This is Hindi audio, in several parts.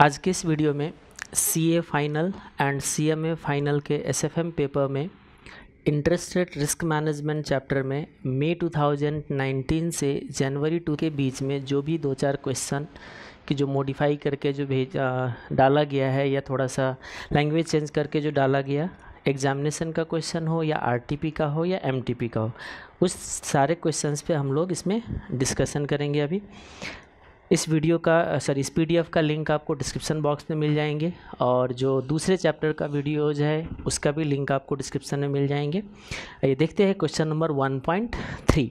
आज के इस वीडियो में C A final and C M A final के एस एफ एम पेपर में interest rate risk management chapter में मई 2019 से जनवरी टू के बीच में जो भी दो चार क्वेश्चन की जो मॉडिफाई करके जो भेजा डाला गया है या थोड़ा सा लैंग्वेज चेंज करके जो डाला गया एग्जामिनेशन का क्वेश्चन हो या आरटीपी का हो या एमटीपी का हो उस सारे क्वेश्चंस पे हम लोग इसमें डिस्कशन करेंगे अभी इस वीडियो का सॉरी इस पी का लिंक आपको डिस्क्रिप्शन बॉक्स में मिल जाएंगे और जो दूसरे चैप्टर का वीडियोज है उसका भी लिंक आपको डिस्क्रिप्शन में मिल जाएंगे ये देखते हैं question number one point three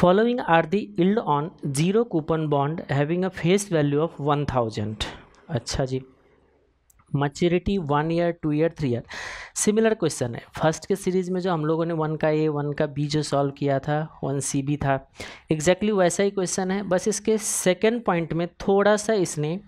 following are the yield on zero coupon bond having a face value of one thousand अच्छा जी maturity one year two year three year similar question है फर्स्ट के सीरीज में जो हम लोगों ने वन का ए वन का बी जो सॉल्व किया था वन सी भी था एग्जैक्टली exactly वैसा ही क्वेश्चन है बस इसके सेकेंड पॉइंट में थोड़ा सा इसने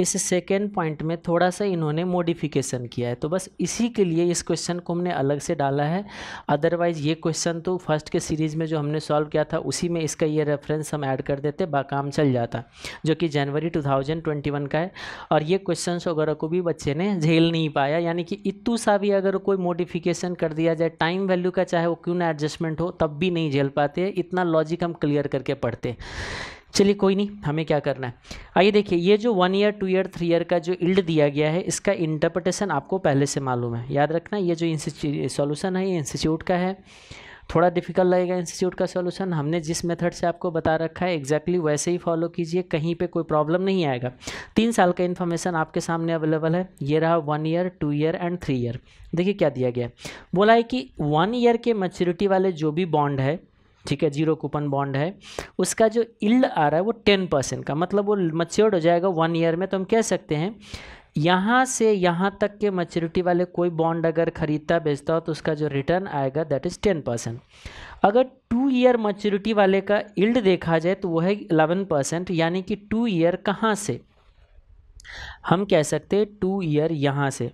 इस सेकेंड पॉइंट में थोड़ा सा इन्होंने मॉडिफिकेशन किया है तो बस इसी के लिए इस क्वेश्चन को हमने अलग से डाला है अदरवाइज़ ये क्वेश्चन तो फर्स्ट के सीरीज़ में जो हमने सॉल्व किया था उसी में इसका ये रेफरेंस हम ऐड कर देते बाकाम चल जाता जो कि जनवरी 2021 का है और ये क्वेश्चन वगैरह को भी बच्चे ने झेल नहीं पाया यानी कि इतू सा भी अगर कोई मोडिफिकेशन कर दिया जाए टाइम वैल्यू का चाहे वो क्यों ना एडजस्टमेंट हो तब भी नहीं झेल पाते इतना लॉजिक हम क्लियर करके पढ़ते चलिए कोई नहीं हमें क्या करना है आइए देखिए ये जो one year two year three year का जो इल्ड दिया गया है इसका इंटरप्रटेशन आपको पहले से मालूम है याद रखना ये जो सॉल्यूशन है ये इंस्टीट्यूट का है थोड़ा डिफिकल्ट लगेगा इंस्टीट्यूट का सॉल्यूशन हमने जिस मेथड से आपको बता रखा है एग्जैक्टली exactly वैसे ही फॉलो कीजिए कहीं पे कोई प्रॉब्लम नहीं आएगा तीन साल का इन्फॉर्मेशन आपके सामने अवेलेबल है ये रहा one year two year and three year देखिए क्या दिया गया बोला है कि वन ईयर के मच्योरिटी वाले जो भी बॉन्ड है ठीक है जीरो कूपन बॉन्ड है उसका जो इल्ड आ रहा है वो टेन परसेंट का मतलब वो मच्योर्ड हो जाएगा वन ईयर में तो हम कह सकते हैं यहाँ से यहाँ तक के मच्योरिटी वाले कोई बॉन्ड अगर ख़रीदता बेचता हो तो उसका जो रिटर्न आएगा दैट इज़ टेन परसेंट अगर टू ईयर मच्योरिटी वाले का इल्ड देखा जाए तो वो है इलेवन परसेंट यानी कि टू ईयर कहाँ से हम कह सकते हैं टू ईयर यहाँ से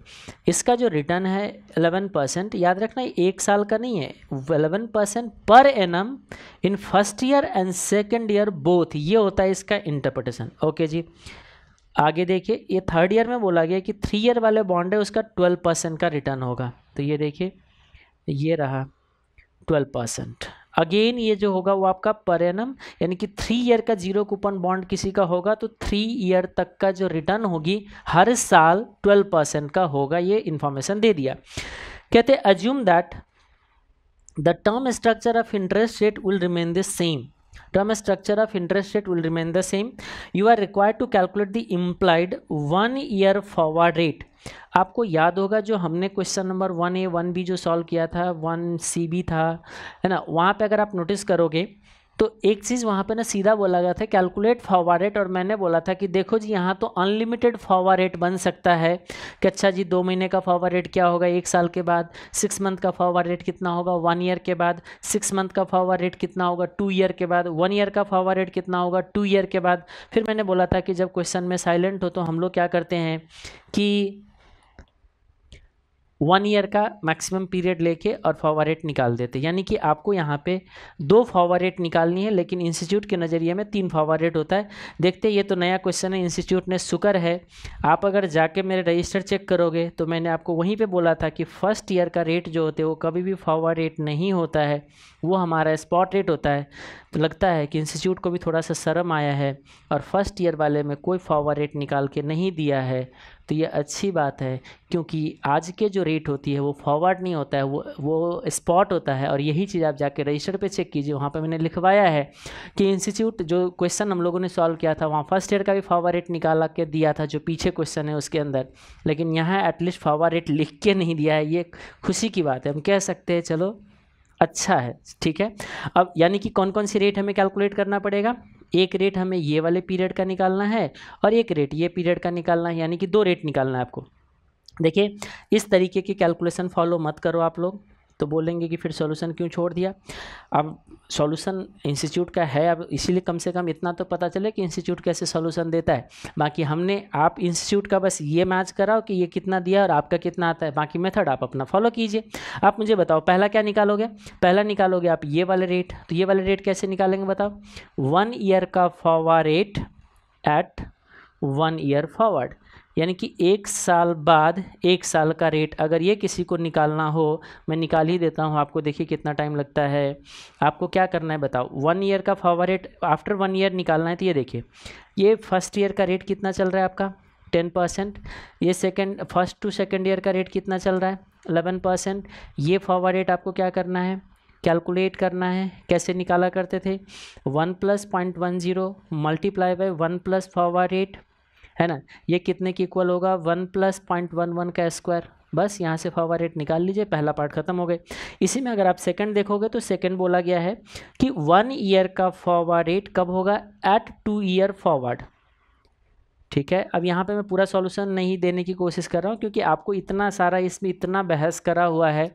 इसका जो रिटर्न है एलेवन परसेंट याद रखना एक साल का नहीं है eleven percent per annum in first year and second year both ये होता है इसका इंटरप्रटेशन ओके जी आगे देखिए ये थर्ड ईयर में बोला गया कि थ्री ईयर वाले बॉन्ड है उसका ट्वेल्व परसेंट का रिटर्न होगा तो ये देखिए ये रहा ट्वेल्व परसेंट अगेन ये जो होगा वो आपका पर एनम यानी कि थ्री ईयर का जीरो कूपन बॉन्ड किसी का होगा तो थ्री ईयर तक का जो रिटर्न होगी हर साल ट्वेल्व परसेंट का होगा ये इन्फॉर्मेशन दे दिया कहते assume that the term structure of interest rate will remain the same term structure of interest rate will remain the same you are required to calculate the implied one year forward rate आपको याद होगा जो हमने question number one A one B जो सॉल्व किया था वन सी बी था है ना वहाँ पे अगर आप नोटिस करोगे तो एक चीज़ वहाँ पे ना सीधा बोला गया था कैलकुलेट फावा रेट और मैंने बोला था कि देखो जी यहाँ तो अनलिमिटेड फावा रेट बन सकता है कि अच्छा जी दो महीने का फॉवा रेट क्या होगा एक साल के बाद सिक्स मंथ का फॉवा रेट कितना होगा वन ईयर के बाद सिक्स मंथ का फॉवा रेट कितना होगा टू ईयर के बाद वन ईयर का फॉवा रेट कितना होगा टू ईयर के बाद फिर मैंने बोला था कि जब क्वेश्चन में साइलेंट हो तो हम लोग क्या करते हैं कि वन ईयर का मैक्सिमम पीरियड लेके और फॉवर रेट निकाल देते यानी कि आपको यहाँ पे दो फॉवर रेट निकालनी है लेकिन इंस्टीट्यूट के नज़रिए में तीन फॉवर रेट होता है देखते ये तो नया क्वेश्चन है इंस्टीट्यूट ने शुक्र है आप अगर जाके मेरे रजिस्टर चेक करोगे तो मैंने आपको वहीं पर बोला था कि फर्स्ट ईयर का रेट जो होते वो कभी भी फॉवर रेट नहीं होता है वो हमारा स्पॉट रेट होता है तो लगता है कि इंस्टीट्यूट को भी थोड़ा सा शर्म आया है और फर्स्ट ईयर वाले में कोई फॉवर रेट निकाल के नहीं दिया है तो ये अच्छी बात है क्योंकि आज के जो रेट होती है वो फॉरवर्ड नहीं होता है वो वो स्पॉट होता है और यही चीज़ आप जाके रजिस्टर पे चेक कीजिए वहाँ पे मैंने लिखवाया है कि इंस्टीट्यूट जो क्वेश्चन हम लोगों ने सॉल्व किया था वहाँ फर्स्ट ईयर का भी फॉरवर्ड रेट निकाला के दिया था जो पीछे क्वेश्चन है उसके अंदर लेकिन यहाँ एटलीस्ट फॉरवर्ड रेट लिख के नहीं दिया है ये खुशी की बात है हम कह सकते हैं चलो अच्छा है ठीक है अब यानी कि कौन कौन सी रेट हमें कैलकुलेट करना पड़ेगा एक रेट हमें ये वाले पीरियड का निकालना है और एक रेट ये पीरियड का निकालना है यानी कि दो रेट निकालना है आपको देखिए इस तरीके की कैलकुलेशन फॉलो मत करो आप लोग तो बोलेंगे कि फिर सॉल्यूशन क्यों छोड़ दिया अब सॉल्यूशन इंस्टीट्यूट का है अब इसीलिए कम से कम इतना तो पता चले कि इंस्टीट्यूट कैसे सॉल्यूशन देता है बाकी हमने आप इंस्टीट्यूट का बस ये मैच कराओ कि ये कितना दिया और आपका कितना आता है बाकी मेथड आप अपना फॉलो कीजिए आप मुझे बताओ पहला क्या निकालोगे पहला निकालोगे आप ये वाले रेट तो ये वाले रेट कैसे निकालेंगे बताओ वन ईयर का फॉवा rate at one year forward यानी कि एक साल बाद एक साल का रेट अगर ये किसी को निकालना हो मैं निकाल ही देता हूँ आपको देखिए कितना टाइम लगता है आपको क्या करना है बताओ वन ईयर का forward rate after one year निकालना है तो ये देखिए ये फर्स्ट ईयर का रेट कितना चल रहा है आपका टेन परसेंट ये second first two second year का रेट कितना चल रहा है अलेवन परसेंट ये फॉवर रेट आपको क्या करना है कैलकुलेट करना है कैसे निकाला करते थे one plus point one zero multiply by one plus forward rate है ना ये कितने की इक्वल होगा one plus point one one का स्क्वायर बस यहाँ से फावर रेट निकाल लीजिए पहला पार्ट खत्म हो गए इसी में अगर आप सेकंड देखोगे तो सेकंड बोला गया है कि वन ईयर का फावर रेट कब होगा एट टू ईयर फॉरवर्ड ठीक है अब यहाँ पे मैं पूरा सॉल्यूशन नहीं देने की कोशिश कर रहा हूँ क्योंकि आपको इतना सारा इसमें इतना बहस करा हुआ है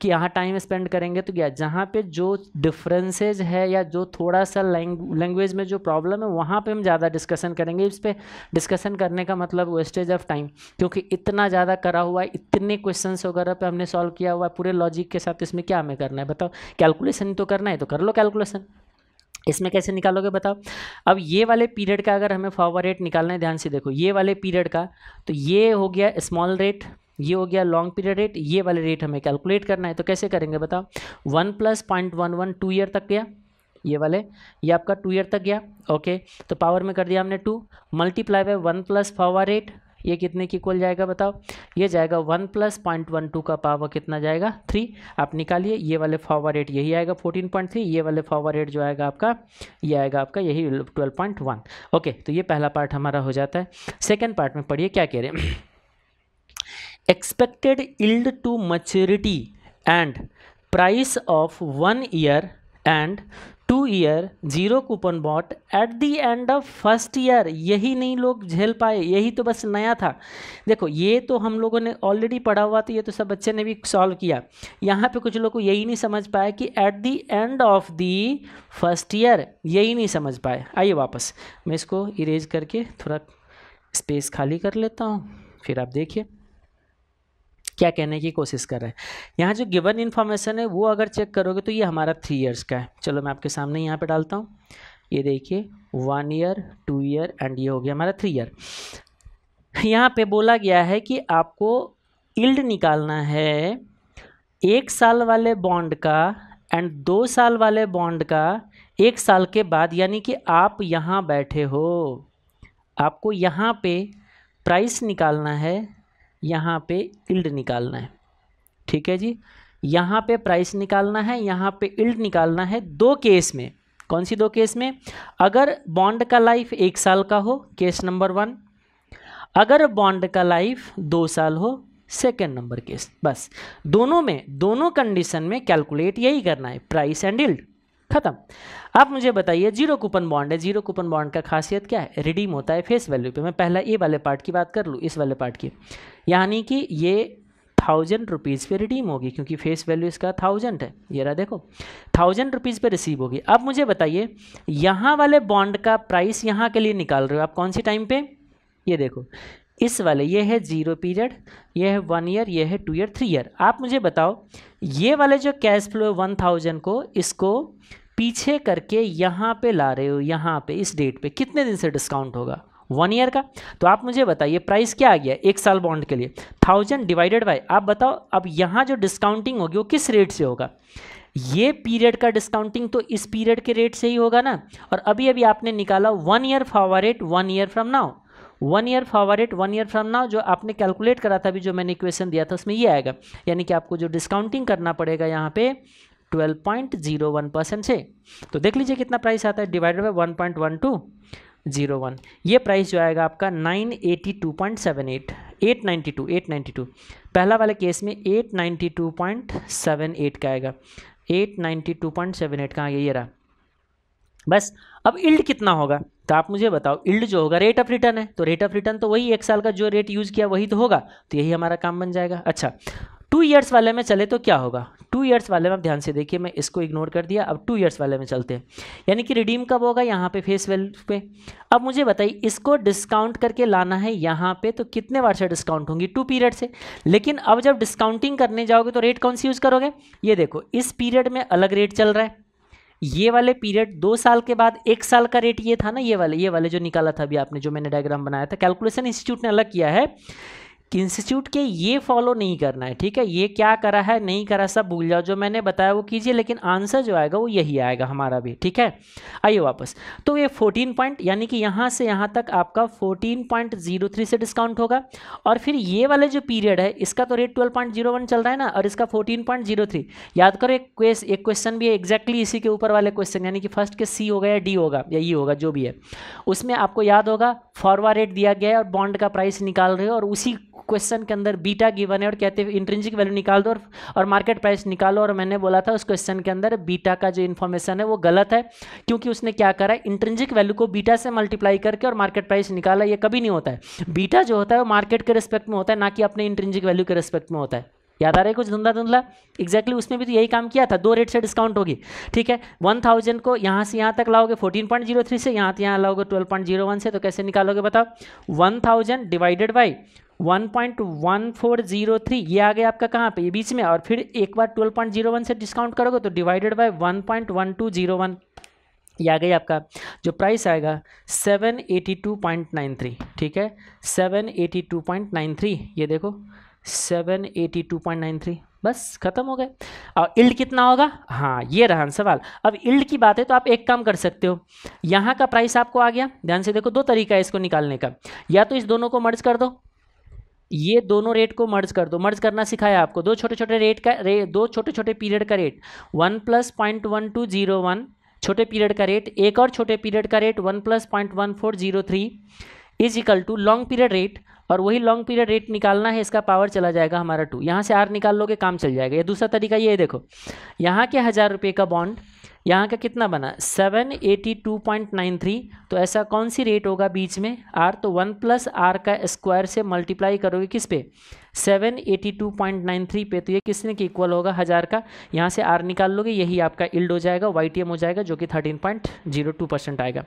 कि यहाँ टाइम स्पेंड करेंगे तो क्या जहाँ पे जो डिफरेंसेज है या जो थोड़ा सा लैंग्वेज में जो प्रॉब्लम है वहाँ पे हम ज़्यादा डिस्कशन करेंगे इस पर डिस्कशन करने का मतलब वेस्टेज ऑफ टाइम क्योंकि इतना ज़्यादा करा हुआ है इतने क्वेश्चन वगैरह पर हमने सॉल्व किया हुआ है पूरे लॉजिक के साथ इसमें क्या हमें करना है बताओ कैलकुलेसन तो करना है तो कर लो कैलकुलेसन इसमें कैसे निकालोगे बताओ अब ये वाले पीरियड का अगर हमें फॉरवर्ड रेट निकालना है ध्यान से देखो ये वाले पीरियड का तो ये हो गया स्मॉल रेट ये हो गया लॉन्ग पीरियड रेट ये वाले रेट हमें कैलकुलेट करना है तो कैसे करेंगे बताओ one plus point one one two year तक गया ये वाले ये आपका टू ईयर तक गया ओके तो पावर में कर दिया हमने two multiply by one plus forward rate ये कितने की कुल जाएगा बताओ ये जाएगा one plus point one two का पावर कितना जाएगा थ्री आप निकालिए ये वाले फॉवर रेट यही आएगा फोर्टीन पॉइंट थ्री ये वाले फॉवर रेट जो आएगा आपका ये आएगा आपका यही ट्वेल्व पॉइंट वन ओके तो ये पहला पार्ट हमारा हो जाता है सेकेंड पार्ट में पढ़िए क्या कह रहे हैं expected yield to maturity and price of one year and two year zero coupon bought at the end of first year यही नहीं लोग झेल पाए यही तो बस नया था देखो ये तो हम लोगों ने ऑलरेडी पढ़ा हुआ था ये तो सब बच्चे ने भी सॉल्व किया यहाँ पे कुछ लोग को यही नहीं समझ पाया कि at the end of the first year यही नहीं समझ पाए आइए वापस मैं इसको इरेज करके थोड़ा स्पेस खाली कर लेता हूँ फिर आप देखिए क्या कहने की कोशिश कर रहे हैं यहाँ जो गिवन इन्फॉर्मेशन है वो अगर चेक करोगे तो ये हमारा थ्री ईयर्स का है चलो मैं आपके सामने यहाँ पर डालता हूँ ये देखिए one year two year and ये हो गया हमारा थ्री ईयर यहाँ पे बोला गया है कि आपको इल्ड निकालना है एक साल वाले बॉन्ड का एंड दो साल वाले बॉन्ड का एक साल के बाद यानी कि आप यहाँ बैठे हो आपको यहाँ पे प्राइस निकालना है यहाँ पे इल्ड निकालना है ठीक है जी यहाँ पे प्राइस निकालना है यहाँ पे इल्ड निकालना है दो केस में कौन सी दो केस में अगर बॉन्ड का लाइफ एक साल का हो केस नंबर वन अगर बॉन्ड का लाइफ दो साल हो सेकेंड नंबर केस बस दोनों में दोनों कंडीशन में कैलकुलेट यही करना है प्राइस एंड इल्ड खत्म आप मुझे बताइए जीरो कूपन बॉन्ड है जीरो कूपन बॉन्ड का खासियत क्या है रिडीम होता है फेस वैल्यू पे मैं पहला ये वाले पार्ट की बात कर लूँ इस वाले पार्ट की यानी कि ये थाउजेंड रुपीज़ पे रिडीम होगी क्योंकि फेस वैल्यू इसका थाउजेंड है ये रहा देखो थाउजेंड रुपीज़ पे रिसीव होगी अब मुझे बताइए यहाँ वाले बॉन्ड का प्राइस यहाँ के लिए निकाल रहे हो आप कौन सी टाइम पे ये देखो इस वाले ये है जीरो पीरियड ये है वन ईयर ये है टू ईयर थ्री ईयर आप मुझे बताओ ये वाले जो कैश फ्लो है वन थाउजेंड को इसको पीछे करके यहाँ पे ला रहे हो यहाँ पे इस डेट पे कितने दिन से डिस्काउंट होगा वन ईयर का तो आप मुझे बताइए प्राइस क्या आ गया एक साल बॉन्ड के लिए थाउजेंड डिवाइडेड बाय आप बताओ अब यहाँ जो डिस्काउंटिंग होगी वो किस रेट से होगा ये पीरियड का डिस्काउंटिंग तो इस पीरियड के रेट से ही होगा ना और अभी अभी आपने निकाला one year forward at one year from now one year forward at one year from now जो आपने कैलकुलेट करा था अभी जो मैंने इक्वेशन दिया था उसमें ये आएगा यानी कि आपको जो डिस्काउंटिंग करना पड़ेगा यहाँ पे 12.01 परसेंट से तो देख लीजिए कितना प्राइस आता है डिवाइडेड बाय 1.12 जीरो वन ये प्राइस जो आएगा आपका nine eighty two point seven eight eight ninety two eight ninety two पहला वाले केस में eight ninety two point seven eight का आएगा eight ninety two point seven eight का आएगा ये रहा बस अब इल्ड कितना होगा तो आप मुझे बताओ इल्ड जो होगा रेट ऑफ रिटर्न है तो रेट ऑफ रिटर्न तो वही एक साल का जो रेट यूज़ किया वही तो होगा तो यही हमारा काम बन जाएगा अच्छा टू ईयर्स वाले में चले तो क्या होगा टू ईयर्स वाले में आप ध्यान से देखिए मैं इसको इग्नोर कर दिया अब टू ईयर्स वाले में चलते हैं यानी कि रिडीम कब होगा यहाँ पे फेस वैल्यू पे अब मुझे बताइए इसको डिस्काउंट करके लाना है यहाँ पे तो कितने बार से डिस्काउंट होंगी टू पीरियड से लेकिन अब जब डिस्काउंटिंग करने जाओगे तो रेट कौन सी यूज़ करोगे ये देखो इस पीरियड में अलग रेट चल रहा है ये वाले पीरियड दो साल के बाद एक साल का रेट ये था ना ये वाले ये वाले जो निकाला था अभी आपने जो मैंने डायग्राम बनाया था कैलकुलेशन इंस्टीट्यूट ने अलग किया है इंस्टीट्यूट के ये फॉलो नहीं करना है ठीक है ये क्या करा है नहीं करा सब भूल जाओ जो मैंने बताया वो कीजिए लेकिन आंसर जो आएगा वो यही आएगा हमारा भी ठीक है आइए वापस तो ये 14 पॉइंट यानी कि यहाँ से यहाँ तक आपका 14.03 से डिस्काउंट होगा और फिर ये वाले जो पीरियड है इसका तो रेट ट्वेल्व चल रहा है ना और इसका फोर्टीन याद करो एक क्वेश्चन एक क्वेश्चन भी है exactly इसी के ऊपर वाले क्वेश्चन यानी कि फर्स्ट के सी होगा या डी होगा या ई e होगा जो भी है उसमें आपको याद होगा फॉरवर्ड रेट दिया गया है और बॉन्ड का प्राइस निकाल रहे हो और उसी क्वेश्चन के अंदर बीटा गिवन है और कहते हैं इंट्रेंसिक वैल्यू निकाल दो और, और मार्केट प्राइस निकालो और मैंने बोला था उस क्वेश्चन के अंदर बीटा का जो इन्फॉर्मेशन है वो गलत है क्योंकि उसने क्या करा है इंट्रेंसिक वैल्यू को बीटा से मल्टीप्लाई करके और मार्केट प्राइस निकाला ये कभी नहीं होता है बीटा जो होता है वो मार्केट के रिस्पेक्ट में होता है ना कि अपने इंट्रेंसिक वैल्यू के रिस्पेक्ट में होता है याद आ रहा है कुछ धुंधा धुंधला एक्जैक्टली exactly उसमें भी तो यही काम किया था दो रेट से डिस्काउंट होगी ठीक है वन थाउजेंड को यहाँ से यहाँ तक लाओगे फोर्टीन पॉइंट जीरो थ्री से यहाँ यहाँ लाओगे ट्वेल्व पॉइंट जीरो वन से तो कैसे निकालोगे बताओ वन थाउजेंड डिवाइडेड बाई 1.1403 ये आ गया आपका कहाँ पे बीच में और फिर एक बार 12.01 से डिस्काउंट करोगे तो डिवाइडेड बाय 1.1201 ये आ गया आपका जो प्राइस आएगा 782.93 ठीक है 782.93 ये देखो 782.93 बस खत्म हो गए और इल्ड कितना होगा हाँ ये रहा सवाल अब इल्ड की बात है तो आप एक काम कर सकते हो यहाँ का प्राइस आपको आ गया ध्यान से देखो दो तरीका है इसको निकालने का या तो इस दोनों को मर्ज कर दो ये दोनों रेट को मर्ज कर दो मर्ज करना सिखाया आपको दो छोटे छोटे रेट का रे, दो छोटे छोटे पीरियड का rate one plus point one two zero one छोटे पीरियड का रेट एक और छोटे पीरियड का rate one plus point one four zero three is equal to long period rate और वही लॉन्ग पीरियड रेट निकालना है इसका पावर चला जाएगा हमारा टू यहाँ से आर निकाल लोगे काम चल जाएगा ये दूसरा तरीका ये देखो यहाँ के हज़ार रुपये का बॉन्ड यहाँ का कितना बना 782.93 तो ऐसा कौन सी रेट होगा बीच में आर तो वन प्लस आर का स्क्वायर से मल्टीप्लाई करोगे किस पे seven eighty two point nine three पे तो ये किसने के इक्वल होगा हज़ार का यहाँ से आर निकाल लोगे यही आपका इल्ड हो जाएगा वाई हो जाएगा जो कि thirteen point zero two percent आएगा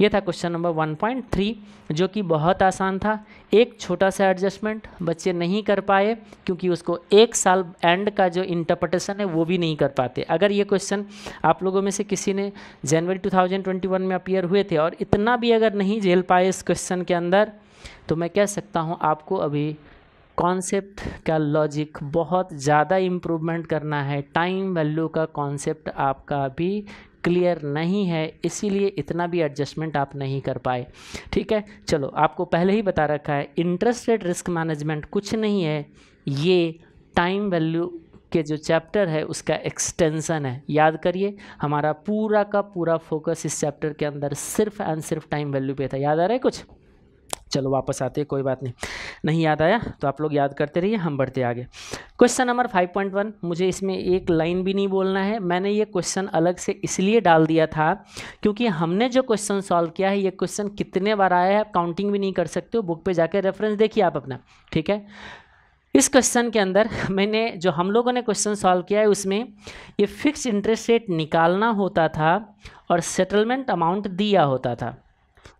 ये था question number one point three जो कि बहुत आसान था एक छोटा सा एडजस्टमेंट बच्चे नहीं कर पाए क्योंकि उसको एक साल एंड का जो इंटरप्रटेशन है वो भी नहीं कर पाते अगर ये क्वेश्चन आप लोगों में से किसी ने जनवरी वन में अपियर हुए थे और इतना भी अगर नहीं झेल पाए इस क्वेश्चन के अंदर तो मैं कह सकता हूँ आपको अभी कॉन्सेप्ट का लॉजिक बहुत ज़्यादा इम्प्रूवमेंट करना है टाइम वैल्यू का कॉन्सेप्ट आपका भी क्लियर नहीं है इसीलिए इतना भी एडजस्टमेंट आप नहीं कर पाए ठीक है चलो आपको पहले ही बता रखा है इंटरेस्ट रेट रिस्क मैनेजमेंट कुछ नहीं है ये टाइम वैल्यू के जो चैप्टर है उसका एक्सटेंसन है याद करिए हमारा पूरा का पूरा फोकस इस चैप्टर के अंदर सिर्फ एंड सिर्फ टाइम वैल्यू पे था याद आ रहा है कुछ चलो वापस आते हैं कोई बात नहीं नहीं याद आया तो आप लोग याद करते रहिए हम बढ़ते आगे क्वेश्चन नंबर 5.1 मुझे इसमें एक लाइन भी नहीं बोलना है मैंने ये क्वेश्चन अलग से इसलिए डाल दिया था क्योंकि हमने जो क्वेश्चन सॉल्व किया है ये क्वेश्चन कितने बार आया है आप काउंटिंग भी नहीं कर सकते हो बुक पर जाकर रेफरेंस देखिए आप अपना ठीक है इस क्वेश्चन के अंदर मैंने जो हम लोगों ने क्वेश्चन सॉल्व किया है उसमें ये फिक्स इंटरेस्ट रेट निकालना होता था और सेटलमेंट अमाउंट दिया होता था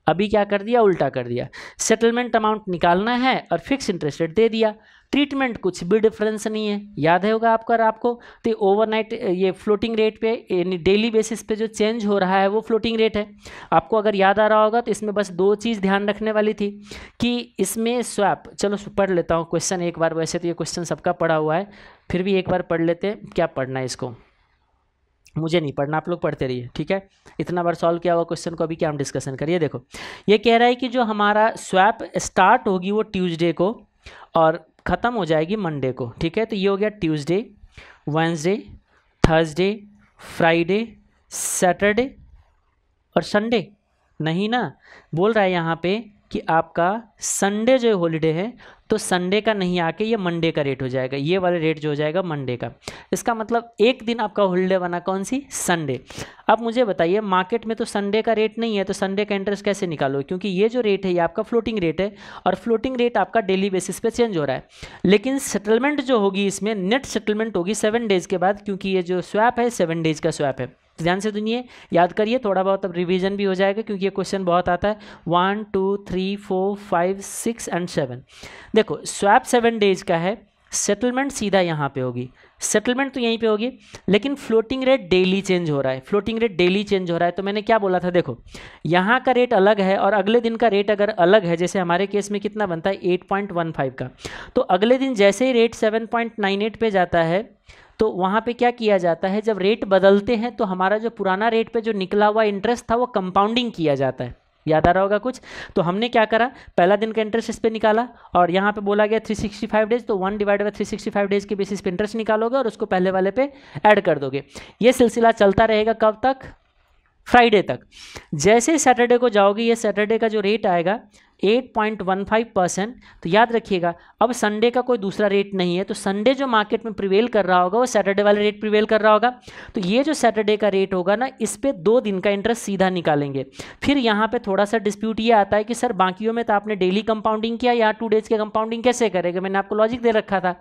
अभी क्या कर दिया उल्टा कर दिया सेटलमेंट अमाउंट निकालना है और फिक्स इंटरेस्ट रेट दे दिया ट्रीटमेंट कुछ भी डिफरेंस नहीं है याद है होगा आपको और आपको तो ओवरनाइट ये फ्लोटिंग रेट पे यानी डेली बेसिस पे जो चेंज हो रहा है वो फ्लोटिंग रेट है आपको अगर याद आ रहा होगा तो इसमें बस दो चीज़ ध्यान रखने वाली थी कि इसमें स्वैप चलो पढ़ लेता हूँ क्वेश्चन एक बार वैसे तो ये क्वेश्चन सबका पढ़ा हुआ है फिर भी एक बार पढ़ लेते हैं क्या पढ़ना है इसको मुझे नहीं पढ़ना आप लोग पढ़ते रहिए ठीक है इतना बार सॉल्व किया हुआ क्वेश्चन को अभी क्या हम डिस्कशन करिए देखो ये कह रहा है कि जो हमारा स्वैप स्टार्ट होगी वो ट्यूसडे को और ख़त्म हो जाएगी मंडे को ठीक है तो ये हो गया Tuesday Wednesday Thursday Friday Saturday और संडे नहीं ना बोल रहा है यहाँ पे कि आपका संडे जो हॉलीडे है तो संडे का नहीं आके ये मंडे का रेट हो जाएगा ये वाला रेट जो हो जाएगा मंडे का इसका मतलब एक दिन आपका होल्डे बना कौन सी संडे अब मुझे बताइए मार्केट में तो संडे का रेट नहीं है तो संडे का इंटरेस्ट कैसे निकालो क्योंकि ये जो रेट है ये आपका फ्लोटिंग रेट है और फ्लोटिंग रेट आपका डेली बेसिस पे चेंज हो रहा है लेकिन सेटलमेंट जो होगी इसमें नेट सेटलमेंट होगी सेवन डेज़ के बाद क्योंकि ये जो स्वैप है सेवन डेज़ का स्वैप है ध्यान से सुनिए याद करिए थोड़ा बहुत अब रिवीजन भी हो जाएगा क्योंकि ये क्वेश्चन बहुत आता है one two three four five six and seven देखो स्वैप सेवन डेज का है सेटलमेंट सीधा यहाँ पे होगी सेटलमेंट तो यहीं पे होगी लेकिन फ्लोटिंग रेट डेली चेंज हो रहा है फ्लोटिंग रेट डेली चेंज हो रहा है तो मैंने क्या बोला था देखो यहाँ का रेट अलग है और अगले दिन का रेट अगर अलग है जैसे हमारे केस में कितना बनता है 8.15 का तो अगले दिन जैसे ही रेट 7.98 पे जाता है तो वहाँ पे क्या किया जाता है जब रेट बदलते हैं तो हमारा जो पुराना रेट पे जो निकला हुआ इंटरेस्ट था वो कंपाउंडिंग किया जाता है याद आ रहा होगा कुछ तो हमने क्या करा पहला दिन का इंटरेस्ट इस पर निकाला और यहाँ पे बोला गया 365 डेज तो one divide by three days के बेसिस पे इंटरेस्ट निकालोगे और उसको पहले वाले पे ऐड कर दोगे ये सिलसिला चलता रहेगा कब तक फ्राइडे तक जैसे सैटरडे को जाओगे ये सैटरडे का जो रेट आएगा 8.15 परसेंट तो याद रखिएगा अब संडे का कोई दूसरा रेट नहीं है तो संडे जो मार्केट में प्रिवेल कर रहा होगा वो सैटरडे वाला रेट प्रिवेल कर रहा होगा तो ये जो सैटरडे का रेट होगा ना इस पर दो दिन का इंटरेस्ट सीधा निकालेंगे फिर यहाँ पर थोड़ा सा डिस्प्यूट ये आता है कि सर बाकियों में तो आपने डेली कंपाउंडिंग किया या टू डेज के कंपाउंडिंग कैसे करेगा मैंने आपको लॉजिक दे रखा था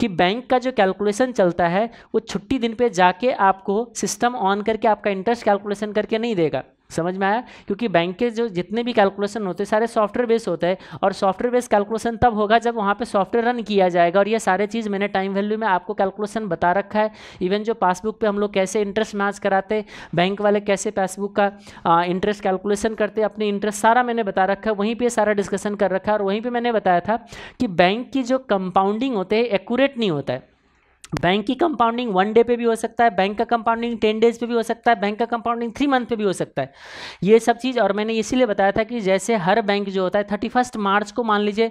कि बैंक का जो कैलकुलेशन चलता है वो छुट्टी दिन पर जाके आपको सिस्टम ऑन करके आपका इंटरेस्ट कैलकुलेशन करके नहीं देगा समझ में आया क्योंकि बैंक के जो जितने भी कैलकुलेशन होते हैं सारे सॉफ्टवेयर बेस होते हैं और सॉफ्टवेयर बेस कैलकुलेशन तब होगा जब वहाँ पे सॉफ्टवेयर रन किया जाएगा और ये सारे चीज़ मैंने टाइम वैल्यू में आपको कैलकुलेशन बता रखा है इवन जो पासबुक पे हम लोग कैसे इंटरेस्ट मैच कराते बैंक वाले कैसे पासबुक का इंटरेस्ट कैलकुलेशन करते अपने इंटरेस्ट सारा मैंने बता रखा है वहीं पर सारा डिस्कशन कर रखा है और वहीं पर मैंने बताया था कि बैंक की जो कंपाउंडिंग होते हैं एकूरेट नहीं होता है बैंक की कंपाउंडिंग वन डे पे भी हो सकता है बैंक का कंपाउंडिंग टेन डेज पे भी हो सकता है बैंक का कंपाउंडिंग थ्री मंथ पे भी हो सकता है ये सब चीज़ और मैंने इसीलिए बताया था कि जैसे हर बैंक जो होता है थर्टी फर्स्ट मार्च को मान लीजिए